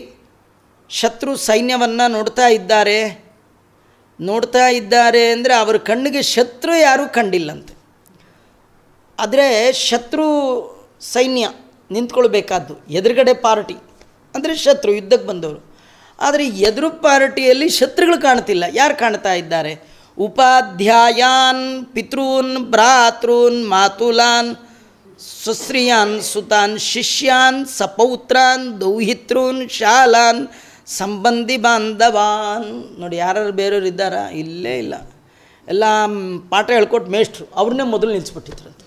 ಶತ್ರು ಸೈನ್ಯವನ್ನು ನೋಡ್ತಾ ಇದ್ದಾರೆ ನೋಡ್ತಾ ಇದ್ದಾರೆ ಅಂದರೆ ಅವರ ಕಣ್ಣಿಗೆ ಶತ್ರು ಯಾರೂ ಕಂಡಿಲ್ಲಂತೆ ಆದರೆ ಶತ್ರು ಸೈನ್ಯ ನಿಂತ್ಕೊಳ್ಬೇಕಾದ್ದು ಎದುರುಗಡೆ ಪಾರ್ಟಿ ಅಂದರೆ ಶತ್ರು ಯುದ್ಧಕ್ಕೆ ಬಂದವರು ಆದರೆ ಎದುರು ಪಾರ್ಟಿಯಲ್ಲಿ ಶತ್ರುಗಳು ಕಾಣ್ತಿಲ್ಲ ಯಾರು ಕಾಣ್ತಾ ಇದ್ದಾರೆ ಉಪಾಧ್ಯಾಯಾನ್ ಪಿತೃನ್ ಭ್ರಾತೃನ್ ಮಾತುಲಾನ್ ಸುಶ್ರಿಯಾನ್ ಸುತಾನ್ ಶಿಷ್ಯಾನ್ ಸಪೌತ್ರಾನ್ ದೌಹಿತ್ರೂನ್ ಶಾಲಾನ್ ಸಂಬಂಧಿ ಬಾಂಧವಾನ್ ನೋಡಿ ಯಾರು ಬೇರೆಯವ್ರು ಇದ್ದಾರಾ ಇಲ್ಲೇ ಇಲ್ಲ ಎಲ್ಲ ಪಾಠ ಹೇಳ್ಕೊಟ್ಟು ಮೇಷ್ಟ್ರು ಅವ್ರನ್ನೇ ಮೊದಲು ನಿಲ್ಲಿಸ್ಬಿಟ್ಟಿದ್ರಂತೆ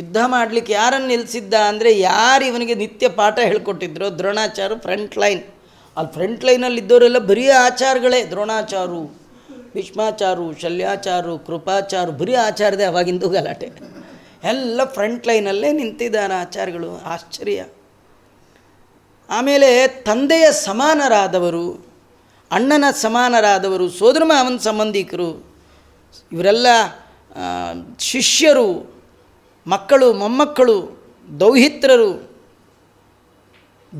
ಯುದ್ಧ ಮಾಡಲಿಕ್ಕೆ ಯಾರನ್ನು ನಿಲ್ಲಿಸಿದ್ದ ಅಂದರೆ ಯಾರು ಇವನಿಗೆ ನಿತ್ಯ ಪಾಠ ಹೇಳ್ಕೊಟ್ಟಿದ್ರು ದ್ರೋಣಾಚಾರ ಫ್ರಂಟ್ ಲೈನ್ ಅಲ್ಲಿ ಫ್ರಂಟ್ ಲೈನಲ್ಲಿ ಇದ್ದವರೆಲ್ಲ ಬರೀ ಆಚಾರಗಳೇ ದ್ರೋಣಾಚಾರು ಭೀಷ್ಮಾಚಾರು ಶಲ್ಯಾಚಾರು ಕೃಪಾಚಾರು ಬರೀ ಆಚಾರದೆ ಅವಾಗಿಂದು ಗಲಾಟೆ ಎಲ್ಲ ಫ್ರಂಟ್ ಲೈನಲ್ಲೇ ನಿಂತಿದ್ದಾರೆ ಆಚಾರ್ಯಗಳು ಆಶ್ಚರ್ಯ ಆಮೇಲೆ ತಂದೆಯ ಸಮಾನರಾದವರು ಅಣ್ಣನ ಸಮಾನರಾದವರು ಸೋದರ ಮಾವನ ಸಂಬಂಧಿಕರು ಇವರೆಲ್ಲ ಶಿಷ್ಯರು ಮಕ್ಕಳು ಮೊಮ್ಮಕ್ಕಳು ದೌಹಿತ್ರರು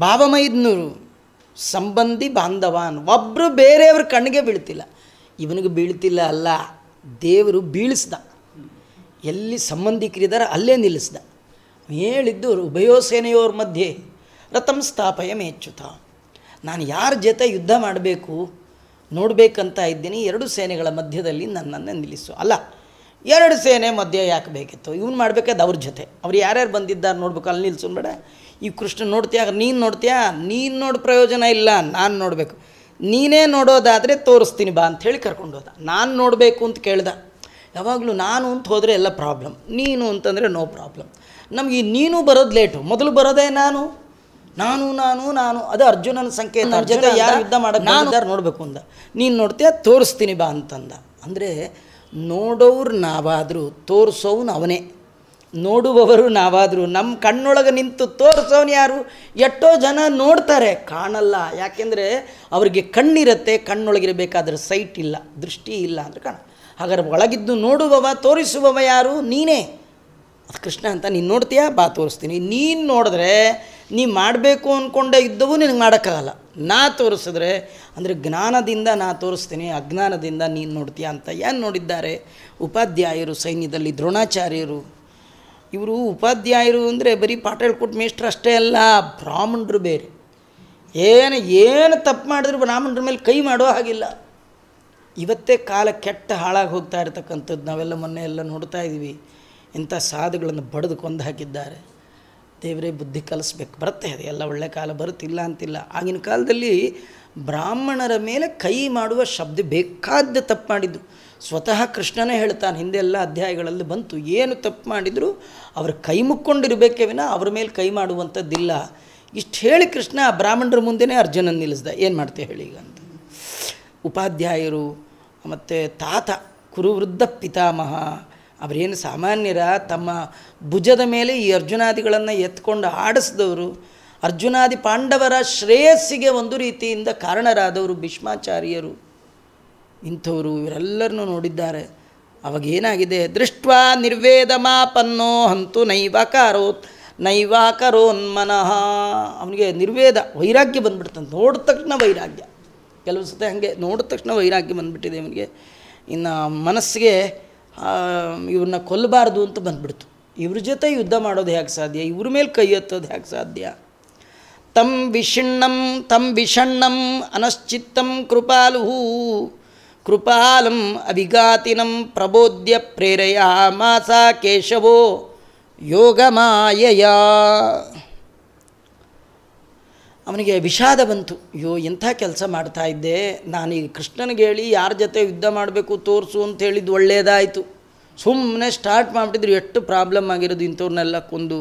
ಬಾಬಮೈದ್ನೂರು ಸಂಬಂಧಿ ಬಾಂಧವಾನ್ ಒಬ್ಬರು ಬೇರೆಯವ್ರ ಕಣ್ಣಿಗೆ ಬೀಳ್ತಿಲ್ಲ ಇವನಿಗೆ ಬೀಳ್ತಿಲ್ಲ ಅಲ್ಲ ದೇವರು ಬೀಳಿಸ್ದ ಎಲ್ಲಿ ಸಂಬಂಧಿಕರಿದ್ದಾರೆ ಅಲ್ಲೇ ನಿಲ್ಲಿಸ್ದ ಹೇಳಿದ್ದು ಉಭಯೋ ಸೇನೆಯೋರ ಮಧ್ಯೆ ರಥಂ ಸ್ಥಾಪಯ ಮೇಚ್ಚುತ ನಾನು ಯಾರ ಜೊತೆ ಯುದ್ಧ ಮಾಡಬೇಕು ನೋಡಬೇಕಂತ ಇದ್ದೀನಿ ಎರಡು ಸೇನೆಗಳ ಮಧ್ಯದಲ್ಲಿ ನನ್ನನ್ನು ನಿಲ್ಲಿಸು ಅಲ್ಲ ಎರಡು ಸೇನೆ ಮಧ್ಯೆ ಯಾಕೆ ಬೇಕಿತ್ತು ಇವ್ನು ಮಾಡಬೇಕಾದ ಅವ್ರ ಜೊತೆ ಅವ್ರು ಯಾರ್ಯಾರು ಬಂದಿದ್ದಾರೆ ನೋಡ್ಬೇಕು ಅಲ್ಲಿ ನಿಲ್ಸು ಬೇಡ ಈ ಕೃಷ್ಣ ನೋಡ್ತೀಯ ನೀನು ನೋಡ್ತೀಯಾ ನೀನು ನೋಡಿ ಪ್ರಯೋಜನ ಇಲ್ಲ ನಾನು ನೋಡಬೇಕು ನೀನೇ ನೋಡೋದಾದರೆ ತೋರಿಸ್ತೀನಿ ಬಾ ಅಂತ ಕರ್ಕೊಂಡು ಹೋದ ನಾನು ನೋಡಬೇಕು ಅಂತ ಕೇಳ್ದ ಯಾವಾಗಲೂ ನಾನು ಅಂತ ಹೋದರೆ ಎಲ್ಲ ಪ್ರಾಬ್ಲಮ್ ನೀನು ಅಂತಂದರೆ ನೋ ಪ್ರಾಬ್ಲಮ್ ನಮಗೆ ನೀನು ಬರೋದು ಲೇಟು ಮೊದಲು ಬರೋದೇ ನಾನು ನಾನು ನಾನು ನಾನು ಅದು ಅರ್ಜುನನ ಸಂಕೇತ ಜೊತೆ ಯಾರು ಯುದ್ಧ ಮಾಡೋದು ನಾನು ಯಾರು ನೋಡಬೇಕು ಅಂದ ನೀನು ನೋಡ್ತೀಯ ತೋರಿಸ್ತೀನಿ ಬಾ ಅಂತಂದ ಅಂದರೆ ನೋಡೋರು ನಾವಾದರೂ ತೋರಿಸೋವ್ನು ಅವನೇ ನೋಡುವವರು ನಾವಾದರೂ ನಮ್ಮ ಕಣ್ಣೊಳಗೆ ನಿಂತು ತೋರಿಸೋನು ಯಾರು ಎಷ್ಟೋ ಜನ ನೋಡ್ತಾರೆ ಕಾಣಲ್ಲ ಯಾಕೆಂದರೆ ಅವರಿಗೆ ಕಣ್ಣಿರುತ್ತೆ ಕಣ್ಣೊಳಗಿರಬೇಕಾದ್ರೆ ಸೈಟ್ ಇಲ್ಲ ದೃಷ್ಟಿ ಇಲ್ಲ ಅಂದರೆ ಕಾಣ ಹಾಗಾದ್ರೆ ಒಳಗಿದ್ದು ನೋಡುವವ ತೋರಿಸುವವ ಯಾರು ನೀನೇ ಅದು ಕೃಷ್ಣ ಅಂತ ನೀನು ನೋಡ್ತೀಯಾ ಬಾ ತೋರಿಸ್ತೀನಿ ನೀನು ನೋಡಿದ್ರೆ ನೀ ಮಾಡಬೇಕು ಅಂದ್ಕೊಂಡೇ ಇದ್ದವು ನಿನಗೆ ಮಾಡೋಕ್ಕಾಗಲ್ಲ ನಾ ತೋರಿಸಿದ್ರೆ ಅಂದರೆ ಜ್ಞಾನದಿಂದ ನಾ ತೋರಿಸ್ತೀನಿ ಅಜ್ಞಾನದಿಂದ ನೀನು ನೋಡ್ತೀಯಾ ಅಂತ ಏನು ನೋಡಿದ್ದಾರೆ ಉಪಾಧ್ಯಾಯರು ಸೈನ್ಯದಲ್ಲಿ ದ್ರೋಣಾಚಾರ್ಯರು ಇವರು ಉಪಾಧ್ಯಾಯರು ಅಂದರೆ ಬರೀ ಪಾಠ ಹೇಳ್ಕೊಟ್ಟು ಮೇಷ್ಟ್ರು ಅಷ್ಟೇ ಅಲ್ಲ ಬ್ರಾಹ್ಮಣರು ಬೇರೆ ಏನು ಏನು ತಪ್ಪು ಮಾಡಿದ್ರು ಬ್ರಾಹ್ಮಣರ ಮೇಲೆ ಕೈ ಮಾಡೋ ಹಾಗಿಲ್ಲ ಇವತ್ತೇ ಕಾಲ ಕೆಟ್ಟ ಹಾಳಾಗಿ ಹೋಗ್ತಾ ಇರತಕ್ಕಂಥದ್ದು ನಾವೆಲ್ಲ ಮೊನ್ನೆ ಎಲ್ಲ ನೋಡ್ತಾ ಇದ್ದೀವಿ ಇಂಥ ಸಾಧುಗಳನ್ನು ಬಡಿದು ಕೊಂದು ಹಾಕಿದ್ದಾರೆ ದೇವರೇ ಬುದ್ಧಿ ಕಲಿಸ್ಬೇಕು ಬರುತ್ತೆ ಎಲ್ಲ ಒಳ್ಳೆ ಕಾಲ ಬರುತ್ತಿಲ್ಲ ಅಂತಿಲ್ಲ ಆಗಿನ ಕಾಲದಲ್ಲಿ ಬ್ರಾಹ್ಮಣರ ಮೇಲೆ ಕೈ ಮಾಡುವ ಶಬ್ದ ಬೇಕಾದ ತಪ್ಪು ಮಾಡಿದ್ದು ಸ್ವತಃ ಕೃಷ್ಣನೇ ಹೇಳ್ತಾನೆ ಹಿಂದೆ ಎಲ್ಲ ಅಧ್ಯಾಯಗಳಲ್ಲಿ ಬಂತು ಏನು ತಪ್ಪು ಮಾಡಿದರೂ ಅವರು ಕೈ ಮುಕ್ಕೊಂಡಿರಬೇಕೇ ವಿನ ಅವ್ರ ಮೇಲೆ ಕೈ ಮಾಡುವಂಥದ್ದಿಲ್ಲ ಇಷ್ಟು ಹೇಳಿ ಕೃಷ್ಣ ಆ ಬ್ರಾಹ್ಮಣರ ಮುಂದೆನೇ ಅರ್ಜುನನ್ನು ನಿಲ್ಲಿಸ್ದ ಏನು ಮಾಡ್ತೇವೆ ಹೇಳಿ ಈಗ ಅಂತ ಉಪಾಧ್ಯಾಯರು ಮತ್ತು ತಾತ ಕುರುವೃದ್ಧ ಪಿತಾಮಹ ಅವರೇನು ಸಾಮಾನ್ಯರ ತಮ್ಮ ಭುಜದ ಮೇಲೆ ಈ ಅರ್ಜುನಾದಿಗಳನ್ನು ಎತ್ಕೊಂಡು ಆಡಿಸಿದವರು ಅರ್ಜುನಾದಿ ಪಾಂಡವರ ಶ್ರೇಯಸ್ಸಿಗೆ ಒಂದು ರೀತಿಯಿಂದ ಕಾರಣರಾದವರು ಭೀಷ್ಮಾಚಾರ್ಯರು ಇಂಥವರು ಇವರೆಲ್ಲರನ್ನು ನೋಡಿದ್ದಾರೆ ಅವಾಗೇನಾಗಿದೆ ನಿರ್ವೇದ ಮಾಪನ್ನೋ ಹಂತು ನೈವಾಕಾರೋತ್ ನೈವಾಕರೋನ್ಮನಃ ಅವನಿಗೆ ನಿರ್ವೇದ ವೈರಾಗ್ಯ ಬಂದ್ಬಿಡ್ತಂತೆ ನೋಡಿದ ತಕ್ಷಣ ವೈರಾಗ್ಯ ಕೆಲವು ಸತಿ ಹಾಗೆ ನೋಡಿದ ತಕ್ಷಣ ವೈರಾಗ್ಯ ಬಂದುಬಿಟ್ಟಿದೆ ಇವನಿಗೆ ಇನ್ನು ಮನಸ್ಸಿಗೆ ಇವ್ರನ್ನ ಕೊಲ್ಲಬಾರ್ದು ಅಂತ ಬಂದ್ಬಿಡ್ತು ಇವ್ರ ಜೊತೆ ಯುದ್ಧ ಮಾಡೋದು ಹೇಗೆ ಸಾಧ್ಯ ಇವ್ರ ಮೇಲೆ ಕೈ ಎತ್ತೋದು ಹೇಗೆ ಸಾಧ್ಯ ತಂ ವಿಷಣ್ಣಂ ತಂ ವಿಷಣ್ಣಂ ಅನಶ್ಚಿತ್ತಂ ಕೃಪಾಲು ಕೃಪಾಲಂ ಅವಿಗಾತಿನಂ ಪ್ರಬೋಧ್ಯ ಪ್ರೇರೆಯ ಮಾಸ ಕೇಶವೋ ಮಾಯ ಅವನಿಗೆ ವಿಷಾದ ಬಂತು ಅಯ್ಯೋ ಎಂಥ ಕೆಲಸ ಮಾಡ್ತಾ ಇದ್ದೆ ನಾನು ಈ ಕೃಷ್ಣನಿಗೆ ಹೇಳಿ ಯಾರ ಜೊತೆ ಯುದ್ಧ ಮಾಡಬೇಕು ತೋರಿಸು ಅಂತ ಹೇಳಿದ್ದು ಒಳ್ಳೆಯದಾಯಿತು ಸುಮ್ಮನೆ ಸ್ಟಾರ್ಟ್ ಮಾಡಿಬಿಟ್ಟಿದ್ರು ಎಷ್ಟು ಪ್ರಾಬ್ಲಮ್ ಆಗಿರೋದು ಇಂಥವ್ರನ್ನೆಲ್ಲ ಕೊಂದು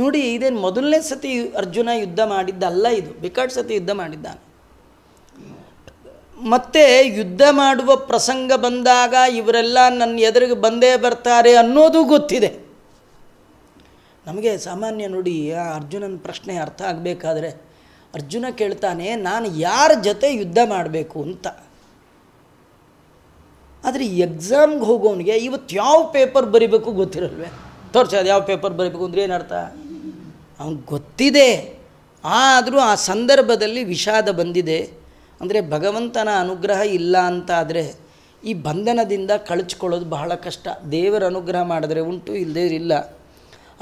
ನೋಡಿ ಇದೇನು ಮೊದಲನೇ ಸತಿ ಅರ್ಜುನ ಯುದ್ಧ ಮಾಡಿದ್ದಲ್ಲ ಇದು ಬಿಕಾಟ್ ಸತಿ ಯುದ್ಧ ಮಾಡಿದ್ದಾನೆ ಮತ್ತೆ ಯುದ್ಧ ಮಾಡುವ ಪ್ರಸಂಗ ಬಂದಾಗ ಇವರೆಲ್ಲ ನನ್ನ ಎದುರಿಗೆ ಬಂದೇ ಬರ್ತಾರೆ ಅನ್ನೋದು ಗೊತ್ತಿದೆ ನಮಗೆ ಸಾಮಾನ್ಯ ನೋಡಿ ಆ ಅರ್ಜುನನ ಪ್ರಶ್ನೆ ಅರ್ಥ ಆಗಬೇಕಾದ್ರೆ ಅರ್ಜುನ ಕೇಳ್ತಾನೆ ನಾನು ಯಾರ ಜೊತೆ ಯುದ್ಧ ಮಾಡಬೇಕು ಅಂತ ಆದರೆ ಎಕ್ಸಾಮ್ಗೆ ಹೋಗೋನಿಗೆ ಇವತ್ತು ಯಾವ ಪೇಪರ್ ಬರಿಬೇಕು ಗೊತ್ತಿರಲ್ವೇ ತೋರಿಸಿ ಯಾವ ಪೇಪರ್ ಬರೀಬೇಕು ಅಂದ್ರೆ ಏನರ್ಥ ಅವ್ನಿಗೆ ಗೊತ್ತಿದೆ ಆದರೂ ಆ ಸಂದರ್ಭದಲ್ಲಿ ವಿಷಾದ ಬಂದಿದೆ ಅಂದರೆ ಭಗವಂತನ ಅನುಗ್ರಹ ಇಲ್ಲ ಅಂತ ಆದರೆ ಈ ಬಂಧನದಿಂದ ಕಳಚ್ಕೊಳ್ಳೋದು ಬಹಳ ಕಷ್ಟ ದೇವರ ಅನುಗ್ರಹ ಮಾಡಿದ್ರೆ ಉಂಟು ಇಲ್ಲದೇ ಇಲ್ಲ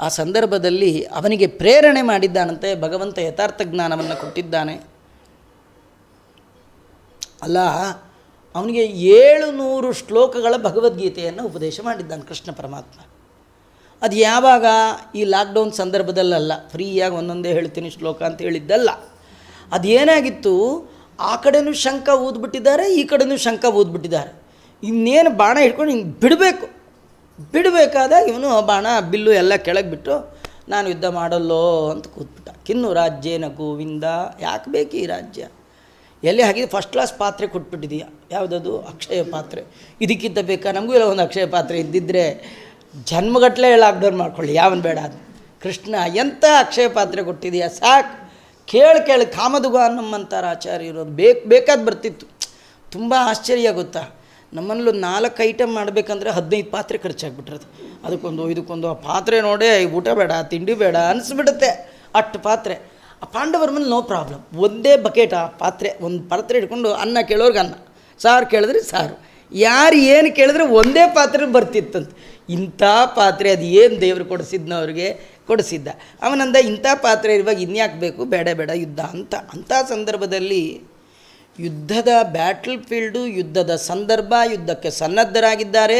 ಆ ಸಂದರ್ಭದಲ್ಲಿ ಅವನಿಗೆ ಪ್ರೇರಣೆ ಮಾಡಿದ್ದಾನಂತೆ ಭಗವಂತ ಯಥಾರ್ಥ ಜ್ಞಾನವನ್ನು ಕೊಟ್ಟಿದ್ದಾನೆ ಅಲ್ಲ ಅವನಿಗೆ ಏಳು ನೂರು ಶ್ಲೋಕಗಳ ಭಗವದ್ಗೀತೆಯನ್ನು ಉಪದೇಶ ಮಾಡಿದ್ದಾನೆ ಕೃಷ್ಣ ಪರಮಾತ್ಮ ಅದು ಯಾವಾಗ ಈ ಲಾಕ್ಡೌನ್ ಸಂದರ್ಭದಲ್ಲಲ್ಲ ಫ್ರೀಯಾಗಿ ಒಂದೊಂದೇ ಹೇಳ್ತೀನಿ ಶ್ಲೋಕ ಅಂತ ಹೇಳಿದ್ದಲ್ಲ ಅದೇನಾಗಿತ್ತು ಆ ಕಡೆನೂ ಶಂಕ ಊದ್ಬಿಟ್ಟಿದ್ದಾರೆ ಈ ಕಡೆನೂ ಶಂಕ ಊದ್ಬಿಟ್ಟಿದ್ದಾರೆ ಇನ್ನೇನು ಬಾಣ ಹಿಡ್ಕೊಂಡು ಹಿಂಗೆ ಬಿಡಬೇಕು ಬಿಡಬೇಕಾದಾಗ ಇವನು ಬಾಣ ಬಿಲ್ಲು ಎಲ್ಲ ಕೆಳಗೆ ಬಿಟ್ಟು ನಾನು ಯುದ್ಧ ಮಾಡಲ್ಲೋ ಅಂತ ಕೂತ್ಬಿಟ್ಟ ಕಿನ್ನು ರಾಜ್ಯೇನ ಗೋವಿಂದ ಯಾಕೆ ಬೇಕು ಈ ರಾಜ್ಯ ಎಲ್ಲಿ ಹಾಕಿದ್ದು ಫಸ್ಟ್ ಕ್ಲಾಸ್ ಪಾತ್ರೆ ಕೊಟ್ಬಿಟ್ಟಿದೀಯ ಯಾವುದದು ಅಕ್ಷಯ ಪಾತ್ರೆ ಇದಕ್ಕಿಂತ ಬೇಕಾ ನಮಗೂ ಇಲ್ಲ ಒಂದು ಅಕ್ಷಯ ಪಾತ್ರೆ ಇದ್ದಿದ್ದರೆ ಜನ್ಮಗಟ್ಟಲೆ ಲಾಕ್ಡೌನ್ ಮಾಡ್ಕೊಳ್ಳಿ ಯಾವನು ಬೇಡ ಅದು ಕೃಷ್ಣ ಎಂಥ ಅಕ್ಷಯ ಪಾತ್ರೆ ಕೊಟ್ಟಿದೆಯಾ ಸಾಕು ಕೇಳಿ ಕೇಳಿ ಕಾಮದುಗ ನಮ್ಮಂತಾರೆ ಆಚಾರ್ಯರು ಇರೋದು ಬೇಕು ಬೇಕಾದ ಬರ್ತಿತ್ತು ತುಂಬ ಆಶ್ಚರ್ಯ ಗೊತ್ತಾ ನಮ್ಮಲ್ಲೂ ನಾಲ್ಕು ಐಟಮ್ ಮಾಡಬೇಕಂದ್ರೆ ಹದಿನೈದು ಪಾತ್ರೆ ಖರ್ಚಾಗ್ಬಿಟ್ರದು ಅದಕ್ಕೊಂದು ಇದಕ್ಕೊಂದು ಆ ಪಾತ್ರೆ ನೋಡೇ ಊಟ ಬೇಡ ತಿಂಡಿ ಬೇಡ ಅನಿಸ್ಬಿಡುತ್ತೆ ಅಷ್ಟು ಪಾತ್ರೆ ಆ ಪಾಂಡವರ ಮೇಲೆ ನೋ ಪ್ರಾಬ್ಲಮ್ ಒಂದೇ ಬಕೆಟ್ ಆ ಪಾತ್ರೆ ಒಂದು ಪಾತ್ರೆ ಇಟ್ಕೊಂಡು ಅನ್ನ ಕೇಳೋರ್ಗೆ ಅನ್ನ ಸಾರು ಕೇಳಿದ್ರೆ ಸಾರು ಯಾರು ಏನು ಕೇಳಿದ್ರೆ ಒಂದೇ ಪಾತ್ರೆ ಬರ್ತಿತ್ತಂತೆ ಇಂಥ ಪಾತ್ರೆ ಅದು ಏನು ದೇವರು ಕೊಡಿಸಿದ್ನ ಅವ್ರಿಗೆ ಕೊಡಿಸಿದ್ದ ಅವನಂದ ಇಂಥ ಪಾತ್ರೆ ಇರುವಾಗ ಇನ್ಯಾಕೆ ಬೇಕು ಬೇಡ ಬೇಡ ಯುದ್ಧ ಅಂತ ಅಂಥ ಸಂದರ್ಭದಲ್ಲಿ ಯುದ್ಧದ ಬ್ಯಾಟಲ್ ಫೀಲ್ಡು ಯುದ್ಧದ ಸಂದರ್ಭ ಯುದ್ಧಕ್ಕೆ ಸನ್ನದ್ಧರಾಗಿದ್ದಾರೆ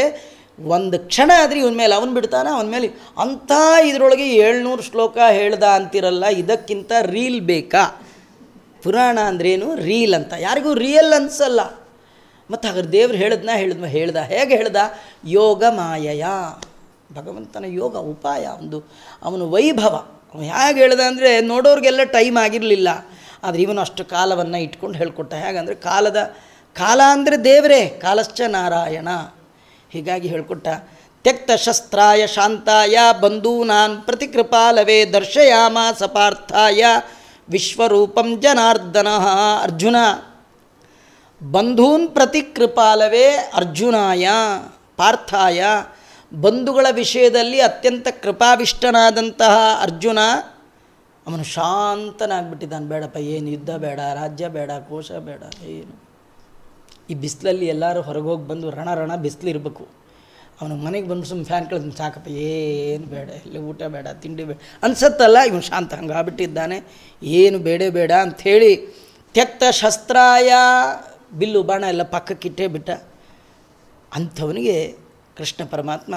ಒಂದು ಕ್ಷಣ ಆದರೆ ಇವನ ಮೇಲೆ ಅವನು ಬಿಡ್ತಾನೆ ಅವನ ಮೇಲೆ ಅಂಥ ಇದರೊಳಗೆ ಏಳ್ನೂರು ಶ್ಲೋಕ ಹೇಳ್ದ ಅಂತಿರಲ್ಲ ಇದಕ್ಕಿಂತ ರೀಲ್ ಬೇಕಾ ಪುರಾಣ ಅಂದ್ರೇನು ರೀಲ್ ಅಂತ ಯಾರಿಗೂ ರಿಯಲ್ ಅನಿಸಲ್ಲ ಮತ್ತು ಹಾಗಾದ್ರೆ ದೇವ್ರು ಹೇಳಿದ್ನ ಹೇಳಿದ್ನ ಹೇಳ್ದ ಹೇಗೆ ಹೇಳ್ದ ಯೋಗ ಮಾಯಯ ಭಗವಂತನ ಯೋಗ ಉಪಾಯ ಒಂದು ಅವನ ವೈಭವ ಅವನು ಹೇಗೆ ಹೇಳ್ದೆ ಅಂದರೆ ನೋಡೋರಿಗೆಲ್ಲ ಟೈಮ್ ಆಗಿರಲಿಲ್ಲ ಆದರೆ ಇವನು ಅಷ್ಟು ಕಾಲವನ್ನು ಇಟ್ಕೊಂಡು ಹೇಳ್ಕೊಟ್ಟ ಹೇಗಂದರೆ ಕಾಲದ ಕಾಲ ಅಂದರೆ ದೇವರೇ ಕಾಲಶ್ಚ ನಾರಾಯಣ ಹೀಗಾಗಿ ಹೇಳ್ಕೊಟ್ಟ ತ್ಯಕ್ತ ಶಸ್ತ್ರಾಯ ಶಾಂತಾಯ ಬಂಧೂನಾನ್ ಪ್ರತಿಕೃಪಾಲವೇ ದರ್ಶಯಾಮ ಸಪಾರ್ಥಾಯ ವಿಶ್ವರೂಪಂ ಜನಾರ್ದನ ಅರ್ಜುನ ಬಂಧೂನ್ ಪ್ರತಿಕೃಪಾಲವೇ ಅರ್ಜುನಾಯ ಪಾರ್ಥಾಯ ಬಂಧುಗಳ ವಿಷಯದಲ್ಲಿ ಅತ್ಯಂತ ಕೃಪಾವಿಷ್ಟನಾದಂತಹ ಅರ್ಜುನ ಅವನು ಶಾಂತನಾಗ್ಬಿಟ್ಟಿದ್ದಾನೆ ಬೇಡಪ್ಪ ಏನು ಯುದ್ಧ ಬೇಡ ರಾಜ್ಯ ಬೇಡ ಕೋಶ ಬೇಡ ಏನು ಈ ಬಿಸಿಲಲ್ಲಿ ಎಲ್ಲರೂ ಹೊರಗೆ ಹೋಗಿ ಬಂದು ರಣ ರಣ ಬಿಸಿಲು ಇರಬೇಕು ಅವನು ಮನೆಗೆ ಬಂದು ಸುಮ್ಮನೆ ಫ್ಯಾನ್ ಕಳೆದು ಸಾಕಪ್ಪ ಏನು ಬೇಡ ಇಲ್ಲಿ ಊಟ ಬೇಡ ತಿಂಡಿ ಬೇಡ ಅನ್ಸತ್ತಲ್ಲ ಇವನು ಶಾಂತ ಹಂಗೆ ಆಗ್ಬಿಟ್ಟಿದ್ದಾನೆ ಏನು ಬೇಡ ಬೇಡ ಅಂಥೇಳಿ ತೆತ್ತ ಶಸ್ತ್ರಾಯ ಬಿಲ್ಲು ಬಾಣ ಎಲ್ಲ ಪಕ್ಕಕ್ಕಿಟ್ಟೇ ಬಿಟ್ಟ ಅಂಥವನಿಗೆ ಕೃಷ್ಣ ಪರಮಾತ್ಮ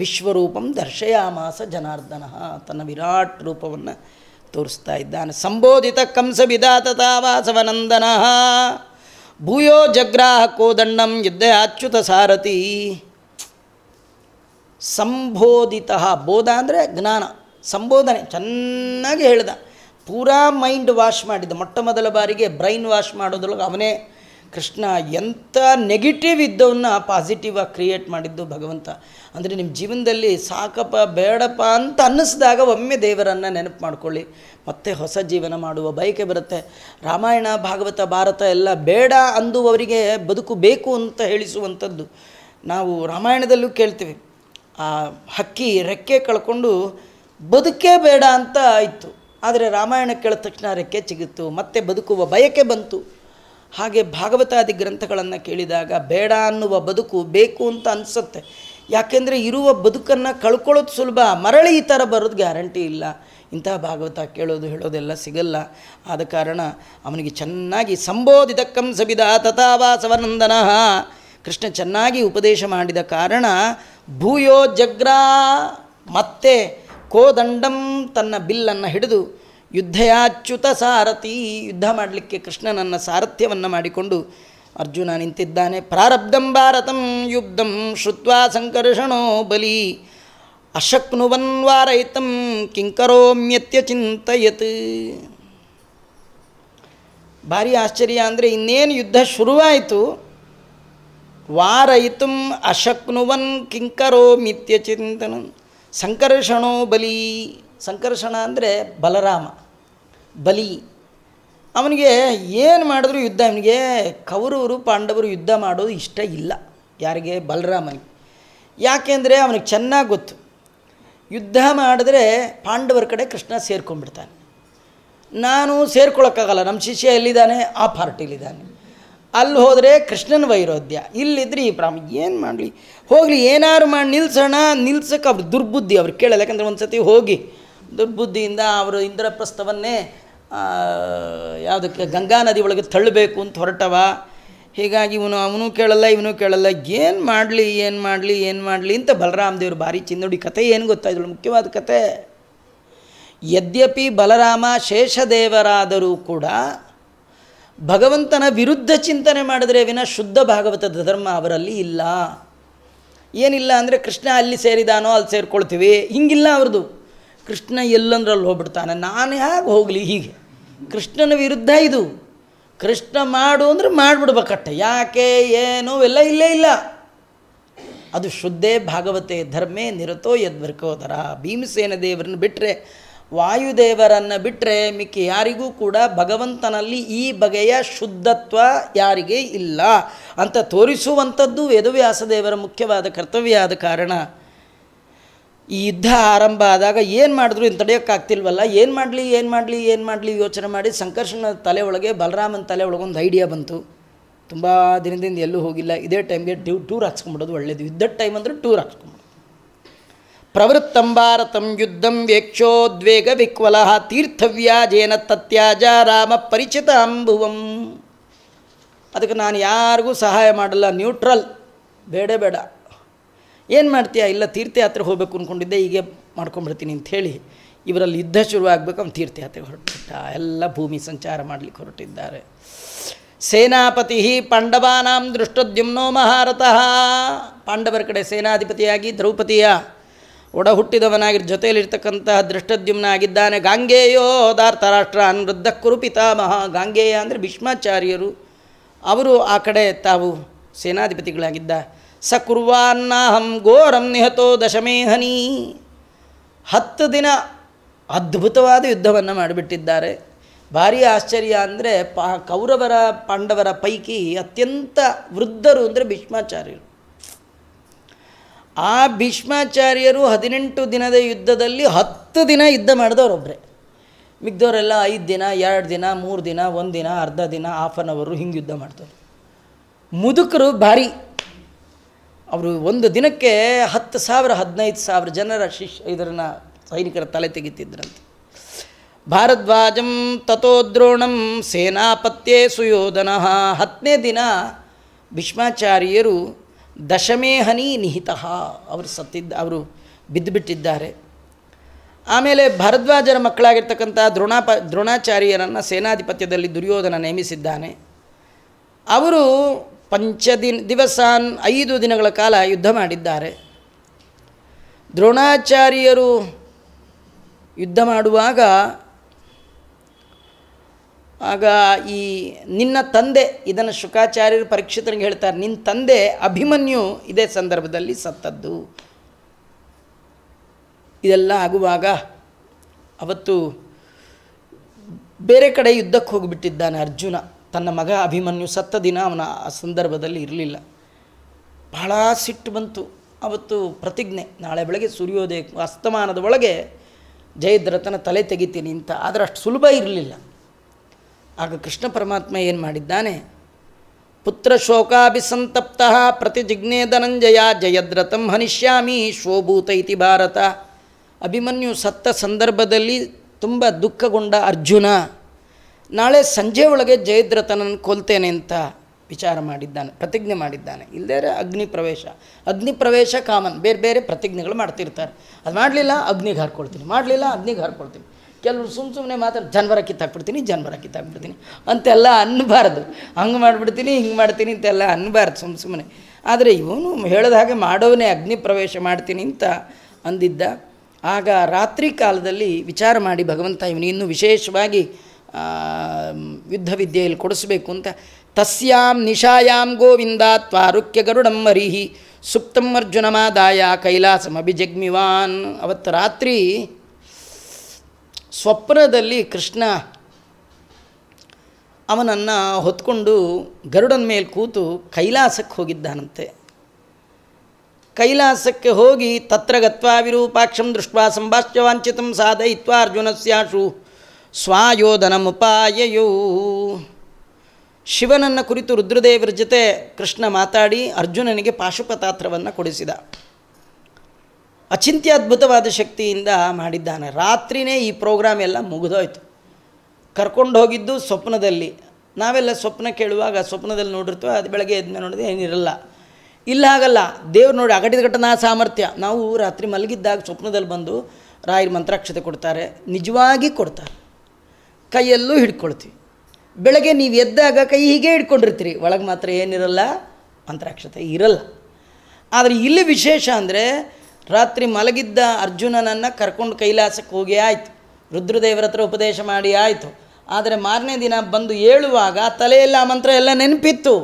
ವಿಶ್ವರೂಪಂ ದರ್ಶಯಾಮಾಸ ಜನಾರ್ದನ ತನ್ನ ವಿರಾಟ್ ರೂಪವನ್ನು ತೋರಿಸ್ತಾ ಇದ್ದಾನೆ ಸಂಬೋಧಿತ ಕಂಸ ತಾವಾಸವನಂದನ ಭೂಯೋ ಜಗ್ರಾಹ ಕೋದಂಡಂ ಯುದ್ಧ ಅಚ್ಯುತ ಸಾರಥಿ ಸಂಬೋಧಿತ ಬೋಧ ಅಂದರೆ ಜ್ಞಾನ ಸಂಬೋಧನೆ ಚೆನ್ನಾಗಿ ಹೇಳಿದ ಪೂರಾ ಮೈಂಡ್ ವಾಶ್ ಮಾಡಿದ ಮೊಟ್ಟ ಮೊದಲ ಬಾರಿಗೆ ಬ್ರೈನ್ ವಾಶ್ ಮಾಡೋದ್ರೊಳಗೆ ಅವನೇ ಕೃಷ್ಣ ಎಂಥ ನೆಗೆಟಿವ್ ಇದ್ದವನ್ನ ಆಗಿ ಕ್ರಿಯೇಟ್ ಮಾಡಿದ್ದು ಭಗವಂತ ಅಂದರೆ ನಿಮ್ಮ ಜೀವನದಲ್ಲಿ ಸಾಕಪ್ಪ ಬೇಡಪ್ಪ ಅಂತ ಅನ್ನಿಸಿದಾಗ ಒಮ್ಮೆ ದೇವರನ್ನು ನೆನಪು ಮಾಡ್ಕೊಳ್ಳಿ ಮತ್ತೆ ಹೊಸ ಜೀವನ ಮಾಡುವ ಬಯಕೆ ಬರುತ್ತೆ ರಾಮಾಯಣ ಭಾಗವತ ಭಾರತ ಎಲ್ಲ ಬೇಡ ಅಂದುವರಿಗೆ ಬದುಕು ಬೇಕು ಅಂತ ಹೇಳಿಸುವಂಥದ್ದು ನಾವು ರಾಮಾಯಣದಲ್ಲೂ ಕೇಳ್ತೀವಿ ಆ ಹಕ್ಕಿ ರೆಕ್ಕೆ ಕಳ್ಕೊಂಡು ಬದುಕೇ ಬೇಡ ಅಂತ ಆಯಿತು ಆದರೆ ರಾಮಾಯಣ ಕೇಳಿದ ತಕ್ಷಣ ರೆಕ್ಕೆ ಸಿಗುತ್ತು ಮತ್ತೆ ಬದುಕುವ ಬಯಕೆ ಬಂತು ಹಾಗೆ ಭಾಗವತಾದಿ ಗ್ರಂಥಗಳನ್ನು ಕೇಳಿದಾಗ ಬೇಡ ಅನ್ನುವ ಬದುಕು ಬೇಕು ಅಂತ ಅನಿಸುತ್ತೆ ಯಾಕೆಂದರೆ ಇರುವ ಬದುಕನ್ನು ಕಳ್ಕೊಳ್ಳೋದು ಸುಲಭ ಮರಳಿ ಈ ಥರ ಬರೋದು ಗ್ಯಾರಂಟಿ ಇಲ್ಲ ಇಂತಹ ಭಾಗವತ ಕೇಳೋದು ಹೇಳೋದೆಲ್ಲ ಸಿಗಲ್ಲ ಆದ ಕಾರಣ ಅವನಿಗೆ ಚೆನ್ನಾಗಿ ಸಂಬೋಧಿತ ಕಂಸಬಿದ ತಥಾವಾಸವನಂದನ ಕೃಷ್ಣ ಚೆನ್ನಾಗಿ ಉಪದೇಶ ಮಾಡಿದ ಕಾರಣ ಭೂಯೋ ಜಗ್ರಾ ಮತ್ತೆ ಕೋದಂಡಂ ತನ್ನ ಬಿಲ್ಲನ್ನು ಹಿಡಿದು ಯುದ್ಧಯಾಚ್ಯುತ ಸಾರಥಿ ಯುದ್ಧ ಮಾಡಲಿಕ್ಕೆ ಕೃಷ್ಣನನ್ನ ಸಾರಥ್ಯವನ್ನು ಮಾಡಿಕೊಂಡು ಅರ್ಜುನ ನಿಂತಿದ್ದಾನೆ ಪ್ರಾರಬ್ಧಂ ಭಾರತಂ ಯುಬ್ಧಂ ಶ್ರುತ್ವಾ ಸಂಕರ್ಷಣೋ ಬಲಿ ಅಶಕ್ನುವನ್ವಾರಯಿತಂ ಕಿಂಕರೋಮ್ಯತ್ಯ ಚಿಂತಯತ್ ಭಾರಿ ಆಶ್ಚರ್ಯ ಅಂದರೆ ಇನ್ನೇನು ಯುದ್ಧ ಶುರುವಾಯಿತು ವಾರಯಿತು ಅಶಕ್ನುವನ್ ಕಿಂಕರೋಮಿತ್ಯ ಚಿಂತನ ಸಂಕರ್ಷಣೋ ಬಲೀ ಸಂಕರ್ಷಣ ಅಂದರೆ ಬಲರಾಮ ಬಲಿ ಅವನಿಗೆ ಏನು ಮಾಡಿದ್ರು ಯುದ್ಧ ಅವನಿಗೆ ಕೌರವರು ಪಾಂಡವರು ಯುದ್ಧ ಮಾಡೋದು ಇಷ್ಟ ಇಲ್ಲ ಯಾರಿಗೆ ಬಲರಾಮನಿಗೆ ಯಾಕೆಂದರೆ ಅವನಿಗೆ ಚೆನ್ನಾಗಿ ಗೊತ್ತು ಯುದ್ಧ ಮಾಡಿದ್ರೆ ಪಾಂಡವರ ಕಡೆ ಕೃಷ್ಣ ಸೇರ್ಕೊಂಡ್ಬಿಡ್ತಾನೆ ನಾನು ಸೇರ್ಕೊಳ್ಳೋಕ್ಕಾಗಲ್ಲ ನಮ್ಮ ಶಿಷ್ಯ ಎಲ್ಲಿದ್ದಾನೆ ಆ ಪಾರ್ಟಿಲಿದ್ದಾನೆ ಅಲ್ಲಿ ಹೋದರೆ ಕೃಷ್ಣನ ವೈರೋಧ್ಯ ಇಲ್ಲಿದ್ರೆ ಈ ಪ್ರಾಮ ಏನು ಮಾಡಲಿ ಹೋಗಲಿ ಏನಾರು ಮಾಡಿ ನಿಲ್ಸೋಣ ನಿಲ್ಸಕ್ಕೆ ಅವ್ರ ದುರ್ಬುದ್ಧಿ ಅವ್ರು ಕೇಳಲ್ಲ ಯಾಕಂದರೆ ಒಂದು ಸತಿ ಹೋಗಿ ದುರ್ಬುದ್ಧಿಯಿಂದ ಅವರು ಇಂದ್ರಪ್ರಸ್ಥವನ್ನೇ ಯಾವುದಕ್ಕೆ ಗಂಗಾ ನದಿ ಒಳಗೆ ತಳ್ಳಬೇಕು ಅಂತ ಹೊರಟವ ಹೀಗಾಗಿ ಇವನು ಅವನು ಕೇಳಲ್ಲ ಇವನು ಕೇಳಲ್ಲ ಏನು ಮಾಡಲಿ ಏನು ಮಾಡಲಿ ಏನು ಮಾಡಲಿ ಅಂತ ಬಲರಾಮ ದೇವರು ಭಾರಿ ಚಿನ್ನೋಡಿ ಕಥೆ ಏನು ಗೊತ್ತಾಯಿದ್ರು ಮುಖ್ಯವಾದ ಕತೆ ಯದ್ಯಪಿ ಬಲರಾಮ ಶೇಷದೇವರಾದರೂ ಕೂಡ ಭಗವಂತನ ವಿರುದ್ಧ ಚಿಂತನೆ ಮಾಡಿದ್ರೆ ವಿನ ಶುದ್ಧ ಭಾಗವತದ ಧರ್ಮ ಅವರಲ್ಲಿ ಇಲ್ಲ ಏನಿಲ್ಲ ಅಂದರೆ ಕೃಷ್ಣ ಅಲ್ಲಿ ಸೇರಿದಾನೋ ಅಲ್ಲಿ ಸೇರಿಕೊಳ್ತೀವಿ ಹಿಂಗಿಲ್ಲ ಅವ್ರದ್ದು ಕೃಷ್ಣ ಎಲ್ಲಂದ್ರಲ್ಲಿ ಹೋಗ್ಬಿಡ್ತಾನೆ ನಾನು ಹೇಗೆ ಹೋಗಲಿ ಹೀಗೆ ಕೃಷ್ಣನ ವಿರುದ್ಧ ಇದು ಕೃಷ್ಣ ಮಾಡು ಅಂದರೆ ಮಾಡಿಬಿಡ್ಬೇಕಟ್ಟೆ ಯಾಕೆ ಏನು ಎಲ್ಲ ಇಲ್ಲೇ ಇಲ್ಲ ಅದು ಶುದ್ಧೇ ಭಾಗವತೆ ಧರ್ಮೇ ನಿರತೋ ಯದ್ವರ್ಕೋದರ ಭೀಮಸೇನ ದೇವರನ್ನು ಬಿಟ್ಟರೆ ವಾಯುದೇವರನ್ನು ಬಿಟ್ಟರೆ ಮಿಕ್ಕಿ ಯಾರಿಗೂ ಕೂಡ ಭಗವಂತನಲ್ಲಿ ಈ ಬಗೆಯ ಶುದ್ಧತ್ವ ಯಾರಿಗೆ ಇಲ್ಲ ಅಂತ ತೋರಿಸುವಂಥದ್ದು ದೇವರ ಮುಖ್ಯವಾದ ಕರ್ತವ್ಯ ಆದ ಕಾರಣ ಈ ಯುದ್ಧ ಆರಂಭ ಆದಾಗ ಏನು ಮಾಡಿದ್ರು ಇನ್ನು ತಡೆಯೋಕ್ಕಾಗ್ತಿಲ್ವಲ್ಲ ಏನು ಮಾಡಲಿ ಏನು ಮಾಡಲಿ ಏನು ಮಾಡಲಿ ಯೋಚನೆ ಮಾಡಿ ಸಂಕರ್ಷಣ ತಲೆ ಒಳಗೆ ಬಲರಾಮನ ತಲೆ ಒಳಗೊಂದು ಐಡಿಯಾ ಬಂತು ತುಂಬ ದಿನದಿಂದ ಎಲ್ಲೂ ಹೋಗಿಲ್ಲ ಇದೇ ಟೈಮ್ಗೆ ಟ್ಯೂ ಟೂರ್ ಹಾಕ್ಸ್ಕೊಂಬಿಡೋದು ಒಳ್ಳೇದು ಯುದ್ಧದ ಟೈಮ್ ಅಂದರೆ ಟೂರ್ ಹಾಕ್ಸ್ಕೊಂಬಿಡೋದು ಪ್ರವೃತ್ತಂಬಾರತಂ ಯುದ್ಧಂ ವೇಕ್ಷೋದ್ವೇಗ ತೀರ್ಥವ್ಯ ತೀರ್ಥವ್ಯಾಜೇನ ತತ್ಯಾಜ ರಾಮ ಪರಿಚಿತ ಅಂಬುವಂ ಅದಕ್ಕೆ ನಾನು ಯಾರಿಗೂ ಸಹಾಯ ಮಾಡಲ್ಲ ನ್ಯೂಟ್ರಲ್ ಬೇಡ ಬೇಡ ಏನು ಮಾಡ್ತೀಯ ಇಲ್ಲ ತೀರ್ಥಯಾತ್ರೆ ಹೋಗಬೇಕು ಅಂದ್ಕೊಂಡಿದ್ದೆ ಹೀಗೆ ಮಾಡ್ಕೊಂಡ್ಬಿಡ್ತೀನಿ ಅಂತ ಹೇಳಿ ಇವರಲ್ಲಿ ಯುದ್ಧ ಶುರುವಾಗಬೇಕು ಅವ್ನು ತೀರ್ಥಯಾತ್ರೆಗೆ ಹೊರಟುಬಿಟ್ಟ ಎಲ್ಲ ಭೂಮಿ ಸಂಚಾರ ಮಾಡಲಿಕ್ಕೆ ಹೊರಟಿದ್ದಾರೆ ಸೇನಾಪತಿ ಪಾಂಡವಾನಾಂ ದೃಷ್ಟದ್ಯುಮ್ನೋ ಮಹಾರಥ ಪಾಂಡವರ ಕಡೆ ಸೇನಾಧಿಪತಿಯಾಗಿ ದ್ರೌಪದಿಯ ಒಡ ಹುಟ್ಟಿದವನಾಗಿರ್ ಜೊತೆಯಲ್ಲಿರ್ತಕ್ಕಂತಹ ದೃಷ್ಟದ್ಯುಮ್ನ ಆಗಿದ್ದಾನೆ ಗಾಂಗೇಯೋ ದಾರ್ಥರಾಷ್ಟ್ರ ಅನ್ವೃದ್ಧ ಮಹಾ ಗಾಂಗೆಯ ಅಂದರೆ ಭೀಷ್ಮಾಚಾರ್ಯರು ಅವರು ಆ ಕಡೆ ತಾವು ಸೇನಾಧಿಪತಿಗಳಾಗಿದ್ದ ಸ ಕುರ್ವಾನ್ನಾಹಂ ಘೋರಂ ನಿಹತೋ ದಶಮೇಹನಿ ಹತ್ತು ದಿನ ಅದ್ಭುತವಾದ ಯುದ್ಧವನ್ನು ಮಾಡಿಬಿಟ್ಟಿದ್ದಾರೆ ಭಾರಿ ಆಶ್ಚರ್ಯ ಅಂದರೆ ಪಾ ಕೌರವರ ಪಾಂಡವರ ಪೈಕಿ ಅತ್ಯಂತ ವೃದ್ಧರು ಅಂದರೆ ಭೀಷ್ಮಾಚಾರ್ಯರು ಆ ಭೀಷ್ಮಾಚಾರ್ಯರು ಹದಿನೆಂಟು ದಿನದ ಯುದ್ಧದಲ್ಲಿ ಹತ್ತು ದಿನ ಯುದ್ಧ ಮಾಡಿದವರೊಬ್ಬರೇ ಮಿಗ್ದವರೆಲ್ಲ ಐದು ದಿನ ಎರಡು ದಿನ ಮೂರು ದಿನ ಒಂದು ದಿನ ಅರ್ಧ ದಿನ ಆಫ್ ಆನ್ ಅವರು ಹಿಂಗೆ ಯುದ್ಧ ಮಾಡ್ತವ್ರು ಮುದುಕರು ಭಾರಿ ಅವರು ಒಂದು ದಿನಕ್ಕೆ ಹತ್ತು ಸಾವಿರ ಹದಿನೈದು ಸಾವಿರ ಜನರ ಶಿಷ್ಯ ಇದರನ್ನು ಸೈನಿಕರ ತಲೆ ತೆಗಿತಿದ್ರಂತೆ ಭಾರದ್ವಾಜಂ ದ್ರೋಣಂ ಸೇನಾಪತ್ಯೇ ಸುಯೋಧನ ಹತ್ತನೇ ದಿನ ಭೀಷ್ಮಾಚಾರ್ಯರು ದಶಮೇ ಹನಿ ನಿಹಿತ ಅವರು ಸತ್ತಿದ್ದ ಅವರು ಬಿದ್ದುಬಿಟ್ಟಿದ್ದಾರೆ ಆಮೇಲೆ ಭಾರದ್ವಾಜರ ಮಕ್ಕಳಾಗಿರ್ತಕ್ಕಂಥ ದ್ರೋಣಾಪ ದ್ರೋಣಾಚಾರ್ಯರನ್ನು ಸೇನಾಧಿಪತ್ಯದಲ್ಲಿ ದುರ್ಯೋಧನ ನೇಮಿಸಿದ್ದಾನೆ ಅವರು ಪಂಚದಿನ ದಿವಸಾನ್ ಐದು ದಿನಗಳ ಕಾಲ ಯುದ್ಧ ಮಾಡಿದ್ದಾರೆ ದ್ರೋಣಾಚಾರ್ಯರು ಯುದ್ಧ ಮಾಡುವಾಗ ಆಗ ಈ ನಿನ್ನ ತಂದೆ ಇದನ್ನು ಶುಕಾಚಾರ್ಯರು ಪರೀಕ್ಷಿತನಿಗೆ ಹೇಳ್ತಾರೆ ನಿನ್ನ ತಂದೆ ಅಭಿಮನ್ಯು ಇದೇ ಸಂದರ್ಭದಲ್ಲಿ ಸತ್ತದ್ದು ಇದೆಲ್ಲ ಆಗುವಾಗ ಅವತ್ತು ಬೇರೆ ಕಡೆ ಯುದ್ಧಕ್ಕೆ ಹೋಗಿಬಿಟ್ಟಿದ್ದಾನೆ ಅರ್ಜುನ ತನ್ನ ಮಗ ಅಭಿಮನ್ಯು ಸತ್ತ ದಿನ ಅವನ ಆ ಸಂದರ್ಭದಲ್ಲಿ ಇರಲಿಲ್ಲ ಬಹಳ ಸಿಟ್ಟು ಬಂತು ಅವತ್ತು ಪ್ರತಿಜ್ಞೆ ನಾಳೆ ಬೆಳಗ್ಗೆ ಸೂರ್ಯೋದಯ ಅಸ್ತಮಾನದ ಒಳಗೆ ಜಯದ್ರಥನ ತಲೆ ತೆಗಿತೀನಿ ಅಂತ ಆದರೆ ಅಷ್ಟು ಸುಲಭ ಇರಲಿಲ್ಲ ಆಗ ಕೃಷ್ಣ ಪರಮಾತ್ಮ ಏನು ಮಾಡಿದ್ದಾನೆ ಪುತ್ರ ಶೋಕಾಭಿಸಂತಪ್ತ ಪ್ರತಿ ಧನಂಜಯ ಜಯದ್ರಥಂ ಹನಿಷ್ಯಾಮಿ ಶೋಭೂತ ಇತಿ ಭಾರತ ಅಭಿಮನ್ಯು ಸತ್ತ ಸಂದರ್ಭದಲ್ಲಿ ತುಂಬ ದುಃಖಗೊಂಡ ಅರ್ಜುನ ನಾಳೆ ಸಂಜೆ ಒಳಗೆ ಜಯದ್ರಥನನ್ನು ಕೊಲ್ತೇನೆ ಅಂತ ವಿಚಾರ ಮಾಡಿದ್ದಾನೆ ಪ್ರತಿಜ್ಞೆ ಮಾಡಿದ್ದಾನೆ ಇಲ್ಲದೇ ಅಗ್ನಿ ಪ್ರವೇಶ ಅಗ್ನಿ ಪ್ರವೇಶ ಕಾಮನ್ ಬೇರೆ ಬೇರೆ ಪ್ರತಿಜ್ಞೆಗಳು ಮಾಡ್ತಿರ್ತಾರೆ ಅದು ಮಾಡಲಿಲ್ಲ ಅಗ್ನಿಗೆ ಹಾರ್ಕೊಳ್ತೀನಿ ಮಾಡಲಿಲ್ಲ ಅಗ್ನಿಗೆ ಹಾರ್ಕೊಳ್ತೀನಿ ಕೆಲವರು ಸುಮ್ಮ ಸುಮ್ಮನೆ ಮಾತ್ರ ಜನವರ ಕಿತ್ತಾಕ್ಬಿಡ್ತೀನಿ ಜನವರ ಕಿತ್ತಾಕ್ಬಿಡ್ತೀನಿ ಅಂತೆಲ್ಲ ಅನ್ನಬಾರ್ದು ಹಂಗೆ ಮಾಡಿಬಿಡ್ತೀನಿ ಹಿಂಗೆ ಮಾಡ್ತೀನಿ ಅಂತೆಲ್ಲ ಅನ್ನಬಾರ್ದು ಸುಮ್ಮ ಸುಮ್ಮನೆ ಆದರೆ ಇವನು ಹೇಳಿದ ಹಾಗೆ ಮಾಡೋವನೇ ಅಗ್ನಿ ಪ್ರವೇಶ ಮಾಡ್ತೀನಿ ಅಂತ ಅಂದಿದ್ದ ಆಗ ರಾತ್ರಿ ಕಾಲದಲ್ಲಿ ವಿಚಾರ ಮಾಡಿ ಭಗವಂತ ಇವನು ಇನ್ನೂ ವಿಶೇಷವಾಗಿ ಯುದ್ಧ ವಿದ್ಯೆಯಲ್ಲಿ ಕೊಡಿಸ್ಬೇಕು ಅಂತ ತಸ್ಯಾಂ ನಿಶಾಯಾಂ ಗೋವಿಂದ ತ್ವಾರುಕ್ಯ ಗರುಡಂ ಮರಿಹಿ ಸುಪ್ತಂ ಅರ್ಜುನಮಾದಾಯ ಅಭಿಜಗ್ಮಿವಾನ್ ಅವತ್ತು ರಾತ್ರಿ ಸ್ವಪ್ನದಲ್ಲಿ ಕೃಷ್ಣ ಅವನನ್ನು ಹೊತ್ಕೊಂಡು ಗರುಡನ ಮೇಲೆ ಕೂತು ಕೈಲಾಸಕ್ಕೆ ಹೋಗಿದ್ದಾನಂತೆ ಕೈಲಾಸಕ್ಕೆ ಹೋಗಿ ತತ್ರ ಗತ್ವಾ ವಿರೂಪಾಕ್ಷಂ ದೃಷ್ಟ್ವಾ ಸಂಭಾಷ್ಯವಾಂಚಿತಂ ಸಾಧಯಿತ್ವಾ ಅರ್ಜುನಸ್ಯಾಶು ಸ್ವಾಯೋಧನಮುಪಾಯಯೂ ಶಿವನನ್ನ ಕುರಿತು ರುದ್ರದೇವರ ಜೊತೆ ಕೃಷ್ಣ ಮಾತಾಡಿ ಅರ್ಜುನನಿಗೆ ಪಾಶುಪತಾತ್ರವನ್ನು ಕೊಡಿಸಿದ ಅಚಿಂತ್ಯದ್ಭುತವಾದ ಶಕ್ತಿಯಿಂದ ಮಾಡಿದ್ದಾನೆ ರಾತ್ರಿನೇ ಈ ಪ್ರೋಗ್ರಾಮ್ ಎಲ್ಲ ಮುಗಿದೋಯ್ತು ಕರ್ಕೊಂಡು ಹೋಗಿದ್ದು ಸ್ವಪ್ನದಲ್ಲಿ ನಾವೆಲ್ಲ ಸ್ವಪ್ನ ಕೇಳುವಾಗ ಸ್ವಪ್ನದಲ್ಲಿ ನೋಡಿರ್ತೀವಿ ಅದು ಬೆಳಗ್ಗೆ ಎದ್ದ ನೋಡಿದ್ರೆ ಏನಿರಲ್ಲ ಇಲ್ಲ ಆಗಲ್ಲ ದೇವ್ರು ನೋಡಿ ಅಗಟಿದ ಘಟನಾ ಸಾಮರ್ಥ್ಯ ನಾವು ರಾತ್ರಿ ಮಲಗಿದ್ದಾಗ ಸ್ವಪ್ನದಲ್ಲಿ ಬಂದು ರಾಯರ ಮಂತ್ರಾಕ್ಷತೆ ಕೊಡ್ತಾರೆ ನಿಜವಾಗಿ ಕೊಡ್ತಾರೆ ಕೈಯಲ್ಲೂ ಹಿಡ್ಕೊಳ್ತೀವಿ ಬೆಳಗ್ಗೆ ನೀವು ಎದ್ದಾಗ ಕೈ ಹೀಗೆ ಹಿಡ್ಕೊಂಡಿರ್ತೀರಿ ಒಳಗೆ ಮಾತ್ರ ಏನಿರಲ್ಲ ಅಂತರಾಕ್ಷತೆ ಇರಲ್ಲ ಆದರೆ ಇಲ್ಲಿ ವಿಶೇಷ ಅಂದರೆ ರಾತ್ರಿ ಮಲಗಿದ್ದ ಅರ್ಜುನನನ್ನು ಕರ್ಕೊಂಡು ಕೈಲಾಸಕ್ಕೆ ಹೋಗಿ ಆಯಿತು ರುದ್ರದೇವರ ಹತ್ರ ಉಪದೇಶ ಮಾಡಿ ಆಯಿತು ಆದರೆ ಮಾರನೇ ದಿನ ಬಂದು ಏಳುವಾಗ ತಲೆಯಲ್ಲಿ ಆ ಮಂತ್ರ ಎಲ್ಲ ನೆನಪಿತ್ತು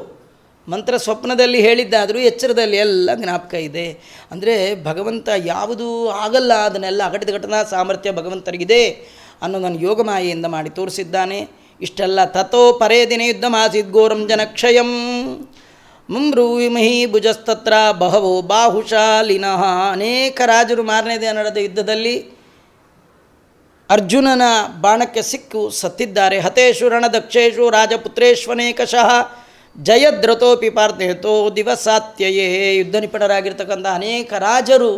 ಮಂತ್ರ ಸ್ವಪ್ನದಲ್ಲಿ ಹೇಳಿದ್ದಾದರೂ ಎಚ್ಚರದಲ್ಲಿ ಎಲ್ಲ ಜ್ಞಾಪಕ ಇದೆ ಅಂದರೆ ಭಗವಂತ ಯಾವುದೂ ಆಗಲ್ಲ ಅದನ್ನೆಲ್ಲ ಅಘಟಿತ ಘಟನಾ ಸಾಮರ್ಥ್ಯ ಭಗವಂತರಿಗಿದೆ ಅನ್ನೋದನ್ನು ಯೋಗಮಾಯೆಯಿಂದ ಮಾಡಿ ತೋರಿಸಿದ್ದಾನೆ ಇಷ್ಟೆಲ್ಲ ತಥೋ ಪರೇ ದಿನ ಯುದ್ಧ ಆಸೀತ್ ಘೋರಂ ಜನಕ್ಷಯಂ ಮುಮ್ರೂವಿಮಹಿ ಭುಜಸ್ತತ್ರ ಬಹವೋ ಬಾಹುಶಾಲಿನ ಅನೇಕ ರಾಜರು ಮಾರನೇ ದಿನ ನಡೆದ ಯುದ್ಧದಲ್ಲಿ ಅರ್ಜುನನ ಬಾಣಕ್ಕೆ ಸಿಕ್ಕು ಸತ್ತಿದ್ದಾರೆ ಹತೇಶು ರಣದಕ್ಷೇಶು ರಾಜಪುತ್ರೇಶ್ವನೇಕಶಃ ಜಯದ್ರತೋಪಿ ಪಾರ್ಥೇತೋ ದಿವಸಾತ್ಯಯೇ ಯುದ್ಧ ನಿಪುಣರಾಗಿರ್ತಕ್ಕಂಥ ಅನೇಕ ರಾಜರು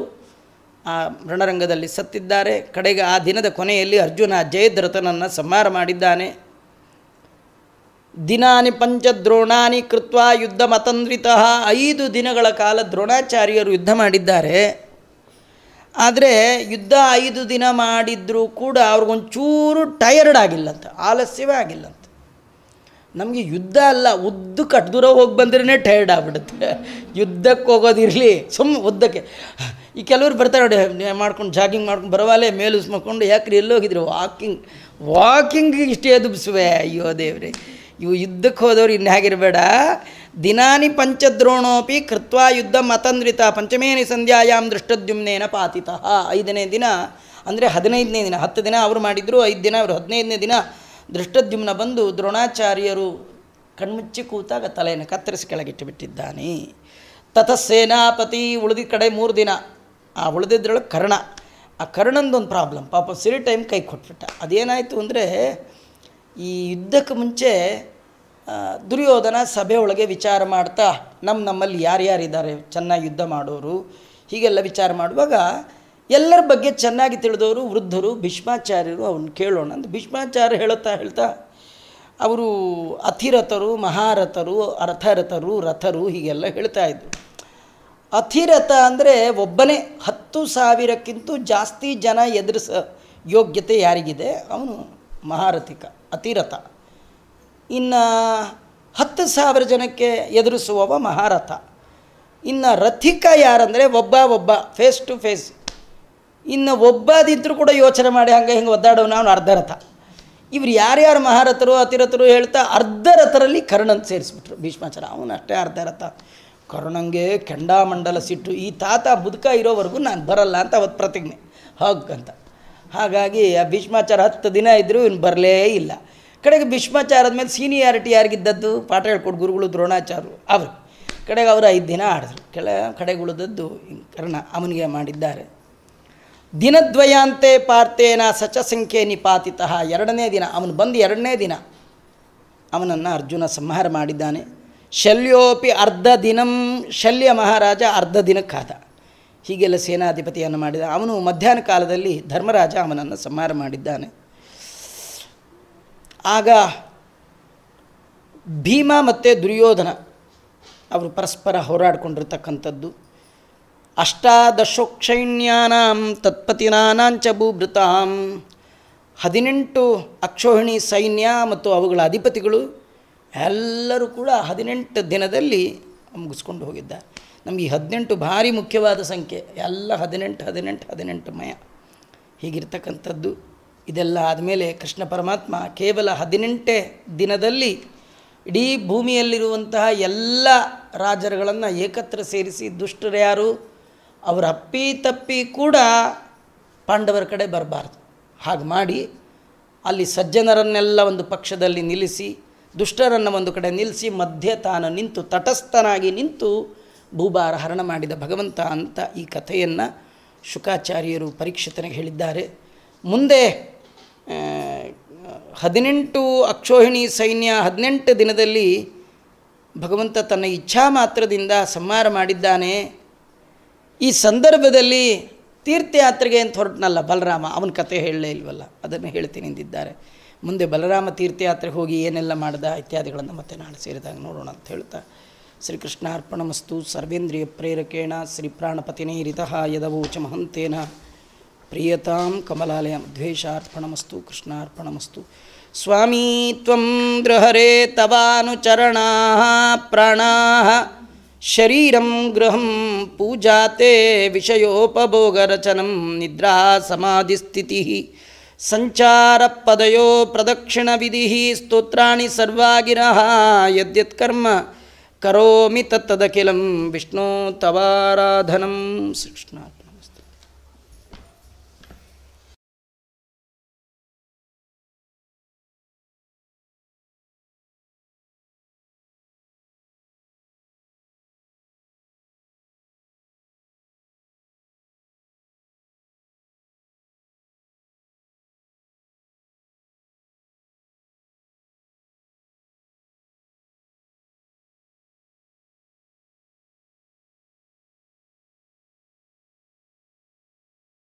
ಆ ರಣರಂಗದಲ್ಲಿ ಸತ್ತಿದ್ದಾರೆ ಕಡೆಗೆ ಆ ದಿನದ ಕೊನೆಯಲ್ಲಿ ಅರ್ಜುನ ಜಯದ್ರಥನನ್ನು ಸಂಹಾರ ಮಾಡಿದ್ದಾನೆ ದಿನಾನಿ ಪಂಚ ದ್ರೋಣಾನಿ ಕೃತ್ವ ಯುದ್ಧ ಮತಂದ್ರಿತಃ ಐದು ದಿನಗಳ ಕಾಲ ದ್ರೋಣಾಚಾರ್ಯರು ಯುದ್ಧ ಮಾಡಿದ್ದಾರೆ ಆದರೆ ಯುದ್ಧ ಐದು ದಿನ ಮಾಡಿದ್ರೂ ಕೂಡ ಅವ್ರಿಗೊಂಚೂರು ಟಯರ್ಡ್ ಆಗಿಲ್ಲಂತೆ ಆಲಸ್ಯವೇ ಆಗಿಲ್ಲಂತೆ ನಮಗೆ ಯುದ್ಧ ಅಲ್ಲ ಉದ್ದು ಕಟ್ ದೂರ ಹೋಗಿ ಬಂದ್ರೇ ಟಯರ್ಡ್ ಆಗ್ಬಿಡುತ್ತೆ ಯುದ್ಧಕ್ಕೆ ಹೋಗೋದಿರಲಿ ಸುಮ್ಮ ಉದ್ದಕ್ಕೆ ಈ ಕೆಲವರು ಬರ್ತಾರೆ ನೋಡಿ ಮಾಡ್ಕೊಂಡು ಜಾಗಿಂಗ್ ಮಾಡ್ಕೊಂಡು ಬರವಾಲೆ ಮೇಲುಸ್ಮಕೊಂಡು ಯಾಕ್ರಿ ಹೋಗಿದ್ರು ವಾಕಿಂಗ್ ವಾಕಿಂಗ್ ಇಷ್ಟೇ ದುಬ್ಸುವೆ ಅಯ್ಯೋ ದೇವ್ರಿ ಇವು ಯುದ್ಧಕ್ಕೆ ಹೋದವ್ರು ಇನ್ನು ಹೇಗಿರಬೇಡ ದಿನಾನಿ ಪಂಚದ್ರೋಣೋಪಿ ಕೃತ್ವ ಯುದ್ಧ ಮತಂದ್ರಿತ ಪಂಚಮೇನಿ ಸಂಧ್ಯಾಯಾಂ ದೃಷ್ಟದ್ಯುಮ್ನೇನ ಪಾತಿತ ಐದನೇ ದಿನ ಅಂದರೆ ಹದಿನೈದನೇ ದಿನ ಹತ್ತು ದಿನ ಅವರು ಮಾಡಿದ್ರು ಐದು ದಿನ ಅವರು ಹದಿನೈದನೇ ದಿನ ದೃಷ್ಟದ್ಯುಮ್ನ ಬಂದು ದ್ರೋಣಾಚಾರ್ಯರು ಕಣ್ಮುಚ್ಚಿ ಕೂತಾಗ ತಲೆಯನ್ನು ಕತ್ತರಿಸಿ ಕೆಳಗಿಟ್ಟುಬಿಟ್ಟಿದ್ದಾನೆ ಬಿಟ್ಟಿದ್ದಾನೆ ತತಃ ಸೇನಾಪತಿ ಉಳಿದ ಕಡೆ ಮೂರು ದಿನ ಆ ಉಳಿದಿದ್ರೊಳಗೆ ಕರ್ಣ ಆ ಕರ್ಣಂದೊಂದು ಪ್ರಾಬ್ಲಮ್ ಪಾಪ ಸಿರಿ ಟೈಮ್ ಕೈ ಕೊಟ್ಬಿಟ್ಟ ಅದೇನಾಯಿತು ಅಂದರೆ ಈ ಯುದ್ಧಕ್ಕೆ ಮುಂಚೆ ದುರ್ಯೋಧನ ಸಭೆಯೊಳಗೆ ವಿಚಾರ ಮಾಡ್ತಾ ನಮ್ಮ ನಮ್ಮಲ್ಲಿ ಯಾರ್ಯಾರಿದ್ದಾರೆ ಚೆನ್ನಾಗಿ ಯುದ್ಧ ಮಾಡೋರು ಹೀಗೆಲ್ಲ ವಿಚಾರ ಮಾಡುವಾಗ ಎಲ್ಲರ ಬಗ್ಗೆ ಚೆನ್ನಾಗಿ ತಿಳಿದವರು ವೃದ್ಧರು ಭೀಷ್ಮಾಚಾರ್ಯರು ಅವನು ಕೇಳೋಣ ಅಂತ ಭೀಷ್ಮಾಚಾರ್ಯ ಹೇಳುತ್ತಾ ಹೇಳ್ತಾ ಅವರು ಅತಿರಥರು ಮಹಾರಥರು ಅರ್ಥರಥರು ರಥರು ಹೀಗೆಲ್ಲ ಹೇಳ್ತಾ ಇದ್ದರು ಅಥಿರಥ ಅಂದರೆ ಒಬ್ಬನೇ ಹತ್ತು ಸಾವಿರಕ್ಕಿಂತ ಜಾಸ್ತಿ ಜನ ಎದುರಿಸ ಯೋಗ್ಯತೆ ಯಾರಿಗಿದೆ ಅವನು ಮಹಾರಥಿಕ ಅತಿರಥ ಇನ್ನು ಹತ್ತು ಸಾವಿರ ಜನಕ್ಕೆ ಎದುರಿಸುವವ ಮಹಾರಥ ಇನ್ನು ರಥಿಕ ಯಾರಂದರೆ ಒಬ್ಬ ಒಬ್ಬ ಫೇಸ್ ಟು ಫೇಸ್ ಇನ್ನು ಒಬ್ಬದಿದ್ದರೂ ಕೂಡ ಯೋಚನೆ ಮಾಡಿ ಹಂಗೆ ಹಿಂಗೆ ಒದ್ದಾಡೋನು ಅವನು ಅರ್ಧರಥ ಇವ್ರು ಯಾರ್ಯಾರು ಮಹಾರಥರು ಅತಿರಥರು ಹೇಳ್ತಾ ಅರ್ಧರಥರಲ್ಲಿ ಕರ್ಣನ್ ಸೇರಿಸ್ಬಿಟ್ರು ಭೀಷ್ಮಾಚಾರ ಅವನು ಅಷ್ಟೇ ಅರ್ಧರಥ ಕರುಣಂಗೆ ಕೆಂಡಾಮಂಡಲ ಸಿಟ್ಟು ಈ ತಾತ ಬುದ್ಕ ಇರೋವರೆಗೂ ನಾನು ಬರಲ್ಲ ಅಂತ ಅವತ್ತು ಪ್ರತಿಜ್ಞೆ ಅಂತ ಹಾಗಾಗಿ ಆ ಭೀಷ್ಮಾಚಾರ ಹತ್ತು ದಿನ ಇದ್ದರೂ ಇವ್ನು ಬರಲೇ ಇಲ್ಲ ಕಡೆಗೆ ಭೀಷ್ಮಾಚಾರದ ಮೇಲೆ ಸೀನಿಯಾರಿಟಿ ಯಾರಿಗಿದ್ದದ್ದು ಪಾಠ ಹೇಳ್ಕೊಡು ಗುರುಗಳು ದ್ರೋಣಾಚಾರ್ಯರು ಅವರು ಕಡೆಗೆ ಅವರು ಐದು ದಿನ ಆಡಿದ್ರು ಕೆಳ ಕಡೆಗೆ ಉಳಿದದ್ದು ಕರ್ಣ ಅವನಿಗೆ ಮಾಡಿದ್ದಾರೆ ದಿನದ್ವಯಾಂತೆ ಪಾರ್ಥೇನ ಸಚ ಸಂಖ್ಯೆ ನಿಪಾತಿತಃ ಎರಡನೇ ದಿನ ಅವನು ಬಂದು ಎರಡನೇ ದಿನ ಅವನನ್ನು ಅರ್ಜುನ ಸಂಹಾರ ಮಾಡಿದ್ದಾನೆ ಶಲ್ಯೋಪಿ ಅರ್ಧ ದಿನಂ ಶಲ್ಯ ಮಹಾರಾಜ ಅರ್ಧ ದಿನಕ್ಕಾದ ಹೀಗೆಲ್ಲ ಸೇನಾಧಿಪತಿಯನ್ನು ಮಾಡಿದ ಅವನು ಮಧ್ಯಾಹ್ನ ಕಾಲದಲ್ಲಿ ಧರ್ಮರಾಜ ಅವನನ್ನು ಸಂಹಾರ ಮಾಡಿದ್ದಾನೆ ಆಗ ಭೀಮ ಮತ್ತು ದುರ್ಯೋಧನ ಅವರು ಪರಸ್ಪರ ಹೋರಾಡಿಕೊಂಡಿರ್ತಕ್ಕಂಥದ್ದು ಅಷ್ಟಾದಶೋಕ್ಷೈಣ್ಯಾಂ ತತ್ಪತಿನಾನಾಂಚ ಭೂಭೃತಾಂ ಹದಿನೆಂಟು ಅಕ್ಷೋಹಿಣಿ ಸೈನ್ಯ ಮತ್ತು ಅವುಗಳ ಅಧಿಪತಿಗಳು ಎಲ್ಲರೂ ಕೂಡ ಹದಿನೆಂಟು ದಿನದಲ್ಲಿ ಮುಗಿಸ್ಕೊಂಡು ಹೋಗಿದ್ದಾರೆ ನಮಗೆ ಈ ಹದಿನೆಂಟು ಭಾರಿ ಮುಖ್ಯವಾದ ಸಂಖ್ಯೆ ಎಲ್ಲ ಹದಿನೆಂಟು ಹದಿನೆಂಟು ಹದಿನೆಂಟು ಮಯ ಹೀಗಿರ್ತಕ್ಕಂಥದ್ದು ಇದೆಲ್ಲ ಆದಮೇಲೆ ಕೃಷ್ಣ ಪರಮಾತ್ಮ ಕೇವಲ ಹದಿನೆಂಟೇ ದಿನದಲ್ಲಿ ಇಡೀ ಭೂಮಿಯಲ್ಲಿರುವಂತಹ ಎಲ್ಲ ರಾಜರುಗಳನ್ನು ಏಕತ್ರ ಸೇರಿಸಿ ದುಷ್ಟರು ಯಾರು ಅವರ ಅಪ್ಪಿ ತಪ್ಪಿ ಕೂಡ ಪಾಂಡವರ ಕಡೆ ಬರಬಾರ್ದು ಹಾಗೆ ಮಾಡಿ ಅಲ್ಲಿ ಸಜ್ಜನರನ್ನೆಲ್ಲ ಒಂದು ಪಕ್ಷದಲ್ಲಿ ನಿಲ್ಲಿಸಿ ದುಷ್ಟರನ್ನು ಒಂದು ಕಡೆ ನಿಲ್ಲಿಸಿ ಮಧ್ಯೆ ತಾನು ನಿಂತು ತಟಸ್ಥನಾಗಿ ನಿಂತು ಭೂಭಾರ ಹರಣ ಮಾಡಿದ ಭಗವಂತ ಅಂತ ಈ ಕಥೆಯನ್ನು ಶುಕಾಚಾರ್ಯರು ಪರೀಕ್ಷಿತನಿಗೆ ಹೇಳಿದ್ದಾರೆ ಮುಂದೆ ಹದಿನೆಂಟು ಅಕ್ಷೋಹಿಣಿ ಸೈನ್ಯ ಹದಿನೆಂಟು ದಿನದಲ್ಲಿ ಭಗವಂತ ತನ್ನ ಇಚ್ಛಾ ಮಾತ್ರದಿಂದ ಸಂಹಾರ ಮಾಡಿದ್ದಾನೆ ಈ ಸಂದರ್ಭದಲ್ಲಿ ತೀರ್ಥಯಾತ್ರೆಗೆ ಅಂತ ಹೊರಟನಲ್ಲ ಬಲರಾಮ ಅವನ ಕತೆ ಹೇಳಲೇ ಇಲ್ವಲ್ಲ ಅದನ್ನು ಹೇಳ್ತೀನಿ ಎಂದಿದ್ದಾರೆ ಮುಂದೆ ಬಲರಾಮ ತೀರ್ಥಯಾತ್ರೆ ಹೋಗಿ ಏನೆಲ್ಲ ಮಾಡಿದ ಇತ್ಯಾದಿಗಳನ್ನು ಮತ್ತೆ ನಾಳೆ ಸೇರಿದಾಗ ನೋಡೋಣ ಅಂತ ಹೇಳ್ತಾ ಶ್ರೀ ಮಸ್ತು ಸರ್ವೇಂದ್ರಿಯ ಪ್ರೇರಕೇಣ ಶ್ರೀ ಪ್ರಾಣಪತಿನೇ ರಿತಃ ಯದವೋಚ ಮಹಂತೇನ ಪ್ರಿಯತಾಂ ಕಮಲಾಲಯ ದ್ವೇಷಾರ್ಪಣಮಸ್ತು ಕೃಷ್ಣಾರ್ಪಣಮಸ್ತು ಸ್ವಾಮೀ ತ್ವಂ ಗೃಹರೇ ತವಾನುಚರಣಾ ಪ್ರಾಣ ಶರೀರಂ ಗೃಹಂ ಪೂಜಾತೆ ವಿಷಯೋಪಭೋಗರಚನಂ ನಿದ್ರಾ ಸಮಾಧಿ सञ्चारपदयो प्रदक्षिणविधिः स्तोत्राणि सर्वागिरः यद्यत्कर्म करोमि तत्तदखिलं विष्णो तवाराधनं सृष्णात्